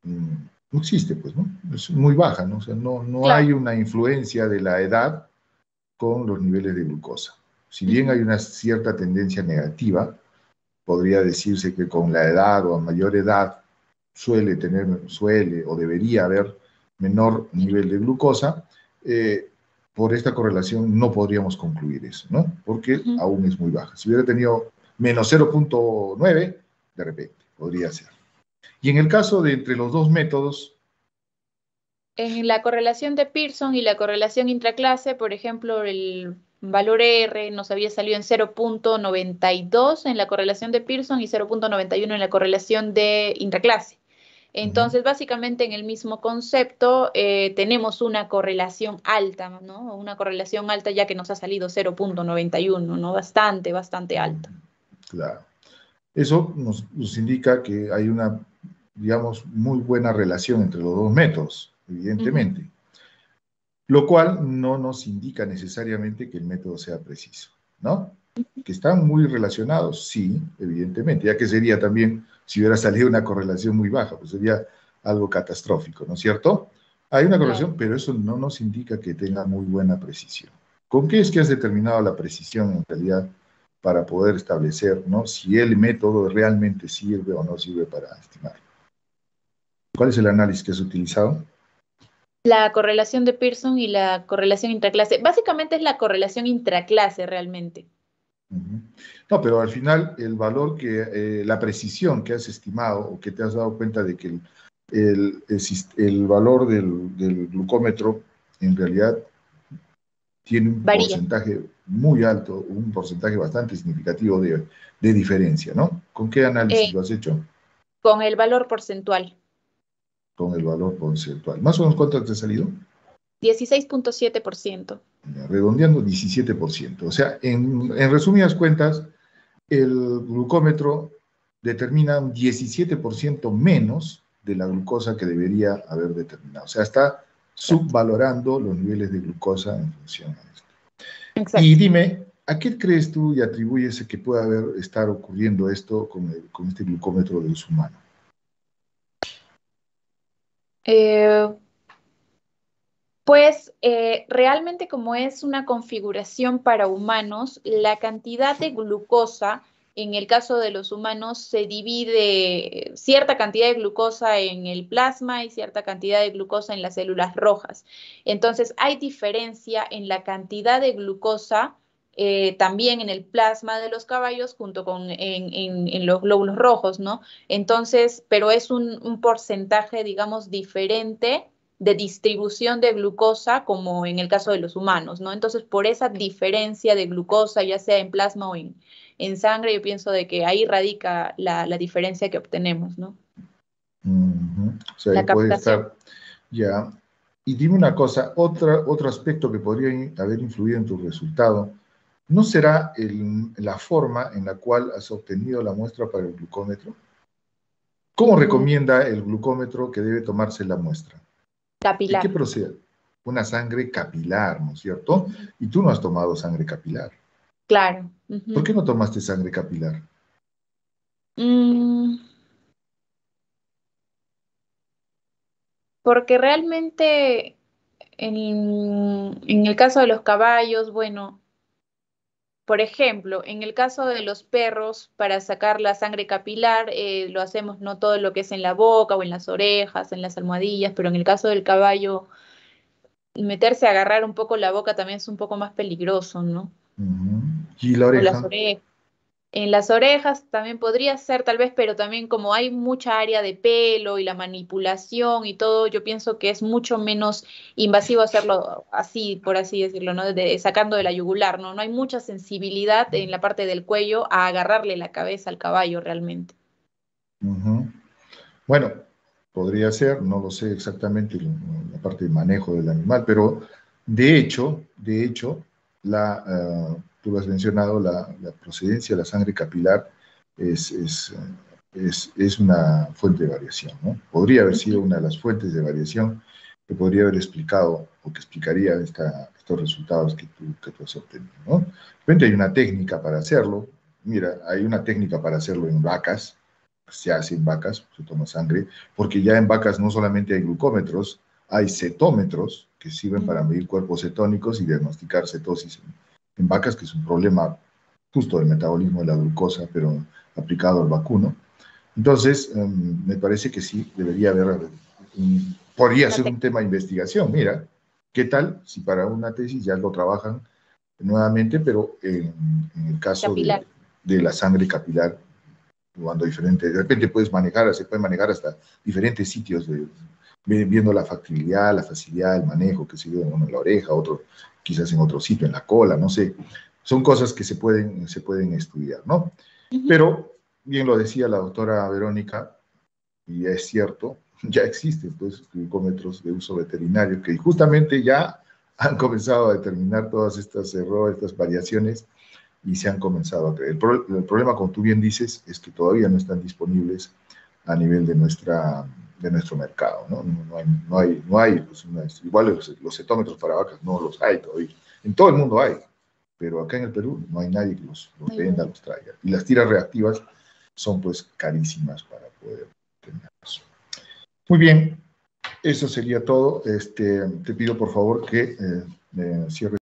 Mm, no existe, pues, ¿no? Es muy baja, ¿no? O sea, no, no hay una influencia de la edad con los niveles de glucosa. Si bien hay una cierta tendencia negativa, podría decirse que con la edad o a mayor edad suele tener, suele o debería haber menor nivel de glucosa, eh, por esta correlación no podríamos concluir eso, ¿no? Porque aún es muy baja. Si hubiera tenido menos 0.9, de repente, podría ser. Y en el caso de entre los dos métodos... En la correlación de Pearson y la correlación intraclase, por ejemplo, el valor R nos había salido en 0.92 en la correlación de Pearson y 0.91 en la correlación de intraclase. Entonces, básicamente en el mismo concepto eh, tenemos una correlación alta, ¿no? Una correlación alta ya que nos ha salido 0.91, ¿no? Bastante, bastante alta. Claro. Eso nos, indica que hay una, digamos, muy buena relación entre los dos métodos, evidentemente. Lo cual no nos indica necesariamente que el método sea preciso, ¿no? Que están muy relacionados, sí, evidentemente, ya que sería también si hubiera salido una correlación muy baja, pues sería algo catastrófico, ¿no es cierto? Hay una correlación, pero eso no nos indica que tenga muy buena precisión. ¿Con qué es que has determinado la precisión en realidad para poder establecer ¿no? si el método realmente sirve o no sirve para estimar? ¿Cuál es el análisis que has utilizado? La correlación de Pearson y la correlación intraclase. Básicamente es la correlación intraclase realmente. No, pero al final el valor que, eh, la precisión que has estimado o que te has dado cuenta de que el, valor del, glucómetro en realidad tiene un porcentaje muy alto, un porcentaje bastante significativo de, diferencia, ¿no? ¿Con qué análisis eh, lo has hecho? Con el valor porcentual. Con el valor porcentual. ¿Más o menos cuánto te ha salido? 16.7%. Redondeando 17%. O sea, en resumidas cuentas, el glucómetro determina un 17% menos de la glucosa que debería haber determinado. O sea, está subvalorando los niveles de glucosa en función a esto. Y dime, ¿a qué crees tú y atribuyes que pueda haber, estar ocurriendo esto con, este glucómetro de uso humano? Eh, pues eh, realmente como es una configuración para humanos, la cantidad de glucosa, en el caso de los humanos, se divide cierta cantidad de glucosa en el plasma y cierta cantidad de glucosa en las células rojas. Entonces hay diferencia en la cantidad de glucosa eh, también en el plasma de los caballos junto con en, los glóbulos rojos, ¿no? Entonces, pero es un porcentaje, digamos, diferente de distribución de glucosa como en el caso de los humanos, ¿no? Entonces, por esa diferencia de glucosa, ya sea en plasma o en, en sangre, yo pienso de que ahí radica la, diferencia que obtenemos, ¿no? la puede ya. Y dime una cosa, otra, otro aspecto que podría haber influido en tu resultado, ¿no será la forma en la cual has obtenido la muestra para el glucómetro? ¿Cómo recomienda el glucómetro que debe tomarse la muestra? Capilar. qué procede? Una sangre capilar, ¿no es cierto? Y tú no has tomado sangre capilar. Claro. ¿Por qué no tomaste sangre capilar? Mm. Porque realmente en, en el caso de los caballos, bueno, por ejemplo, en el caso de los perros, para sacar la sangre capilar, eh, lo hacemos no todo lo que es en la boca o en las orejas, en las almohadillas, pero en el caso del caballo, meterse a agarrar un poco la boca también es un poco más peligroso, ¿no? Y la oreja. las orejas. En las orejas también podría ser tal vez, pero también como hay mucha área de pelo y la manipulación y todo, yo pienso que es mucho menos invasivo hacerlo así, por así decirlo, ¿no? sacando de la yugular, ¿no? No hay mucha sensibilidad en la parte del cuello a agarrarle la cabeza al caballo realmente. Bueno, podría ser, no lo sé exactamente la parte de manejo del animal, pero de hecho, de hecho, la... Eh, tú lo has mencionado, la, procedencia de la sangre capilar es, es, es, es una fuente de variación, ¿no? Podría haber sido una de las fuentes de variación que podría haber explicado o que explicaría estos resultados que tú, que tú has obtenido, ¿no? De repente hay una técnica para hacerlo, mira, hay una técnica para hacerlo en vacas, se hace en vacas, se toma sangre, porque ya en vacas no solamente hay glucómetros, hay cetómetros que sirven para medir cuerpos cetónicos y diagnosticar cetosis en, en vacas, que es un problema justo del metabolismo de la glucosa, pero aplicado al vacuno. Entonces, em, me parece que sí, debería haber, eh, podría ser un tema de investigación. Mira, ¿qué tal si para una tesis ya lo trabajan nuevamente, pero en, el caso de, la sangre capilar, cuando diferente, de repente puedes manejar, se puede manejar hasta diferentes sitios de, viendo la factibilidad, la facilidad el manejo, que se uno en la oreja, otro quizás en otro sitio, en la cola, no sé. Son cosas que se pueden, se pueden estudiar, ¿no? Pero, bien lo decía la doctora Verónica, y es cierto, (laughs) ya existen pues glucómetros de uso veterinario que justamente ya han comenzado a determinar todas estas errores, estas variaciones y se han comenzado a creer. El, el problema, como tú bien dices, es que todavía no están disponibles a nivel de nuestra de nuestro mercado, ¿no? No, hay, no hay, no hay igual los, cetómetros para vacas no los hay todavía. En todo el mundo hay, pero acá en el Perú no hay nadie que los, venda, los traiga. Y las tiras reactivas son pues carísimas para poder tenerlas. Muy bien, eso sería todo. Este, te pido por favor que eh, cierres.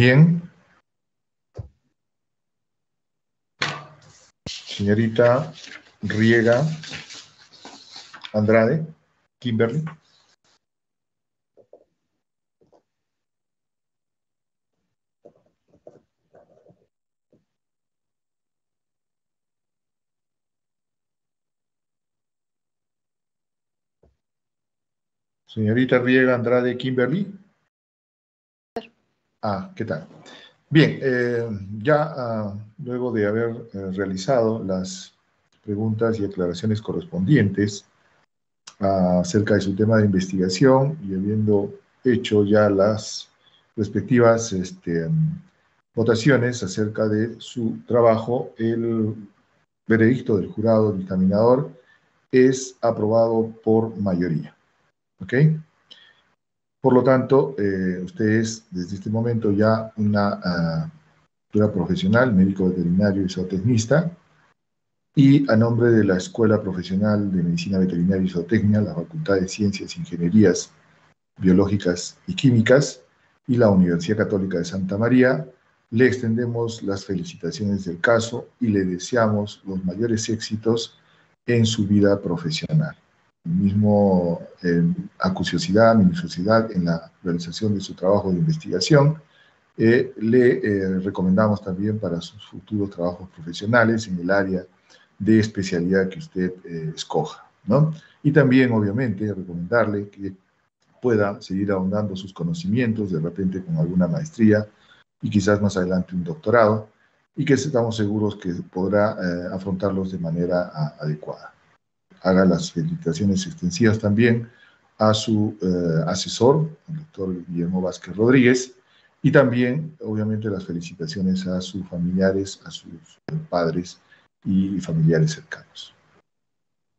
Bien. Señorita Riega Andrade, Kimberly. Señorita Riega Andrade Kimberly. Ah, ¿qué tal? Bien, eh, ya ah, luego de haber eh, realizado las preguntas y aclaraciones correspondientes acerca de su tema de investigación y habiendo hecho ya las respectivas este, votaciones acerca de su trabajo, el veredicto del jurado dictaminador es aprobado por mayoría. ¿Ok? Por lo tanto, eh, usted es desde este momento ya una ah, doctora profesional, médico veterinario y zootecnista, y a nombre de la Escuela Profesional de Medicina Veterinaria y Zootecnia, la Facultad de Ciencias, Ingenierías Biológicas y Químicas y la Universidad Católica de Santa María, le extendemos las felicitaciones del caso y le deseamos los mayores éxitos en su vida profesional mismo eh, acuciosidad, minuciosidad en la realización de su trabajo de investigación. Eh, le eh, recomendamos también para sus futuros trabajos profesionales en el área de especialidad que usted eh, escoja. ¿no? Y también, obviamente, recomendarle que pueda seguir ahondando sus conocimientos, de repente con alguna maestría y quizás más adelante un doctorado, y que estamos seguros que podrá afrontarlos de manera adecuada haga las felicitaciones extensivas también a su eh, asesor, el doctor Guillermo Vázquez Rodríguez, y también, obviamente, las felicitaciones a sus familiares, a sus eh, padres y familiares cercanos.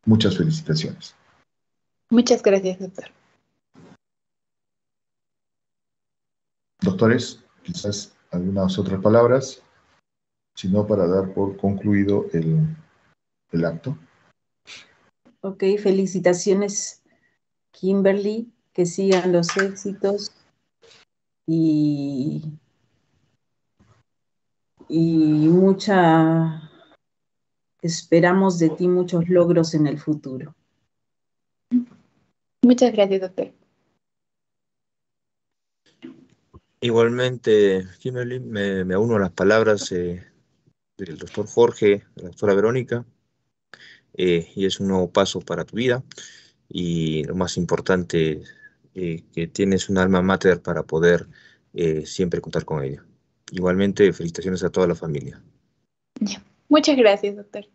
Muchas felicitaciones. Muchas gracias, doctor. Doctores, quizás algunas otras palabras, sino para dar por concluido el acto. Ok, felicitaciones Kimberly, que sigan los éxitos y, mucha, esperamos de ti muchos logros en el futuro. Muchas gracias, doctor. Igualmente, Kimberly, me, uno a las palabras eh, del doctor Jorge, la doctora Verónica. Eh, y es un nuevo paso para tu vida. Y lo más importante, es eh, que tienes un alma mater para poder eh, siempre contar con ella. Igualmente, felicitaciones a toda la familia. Muchas gracias, doctor.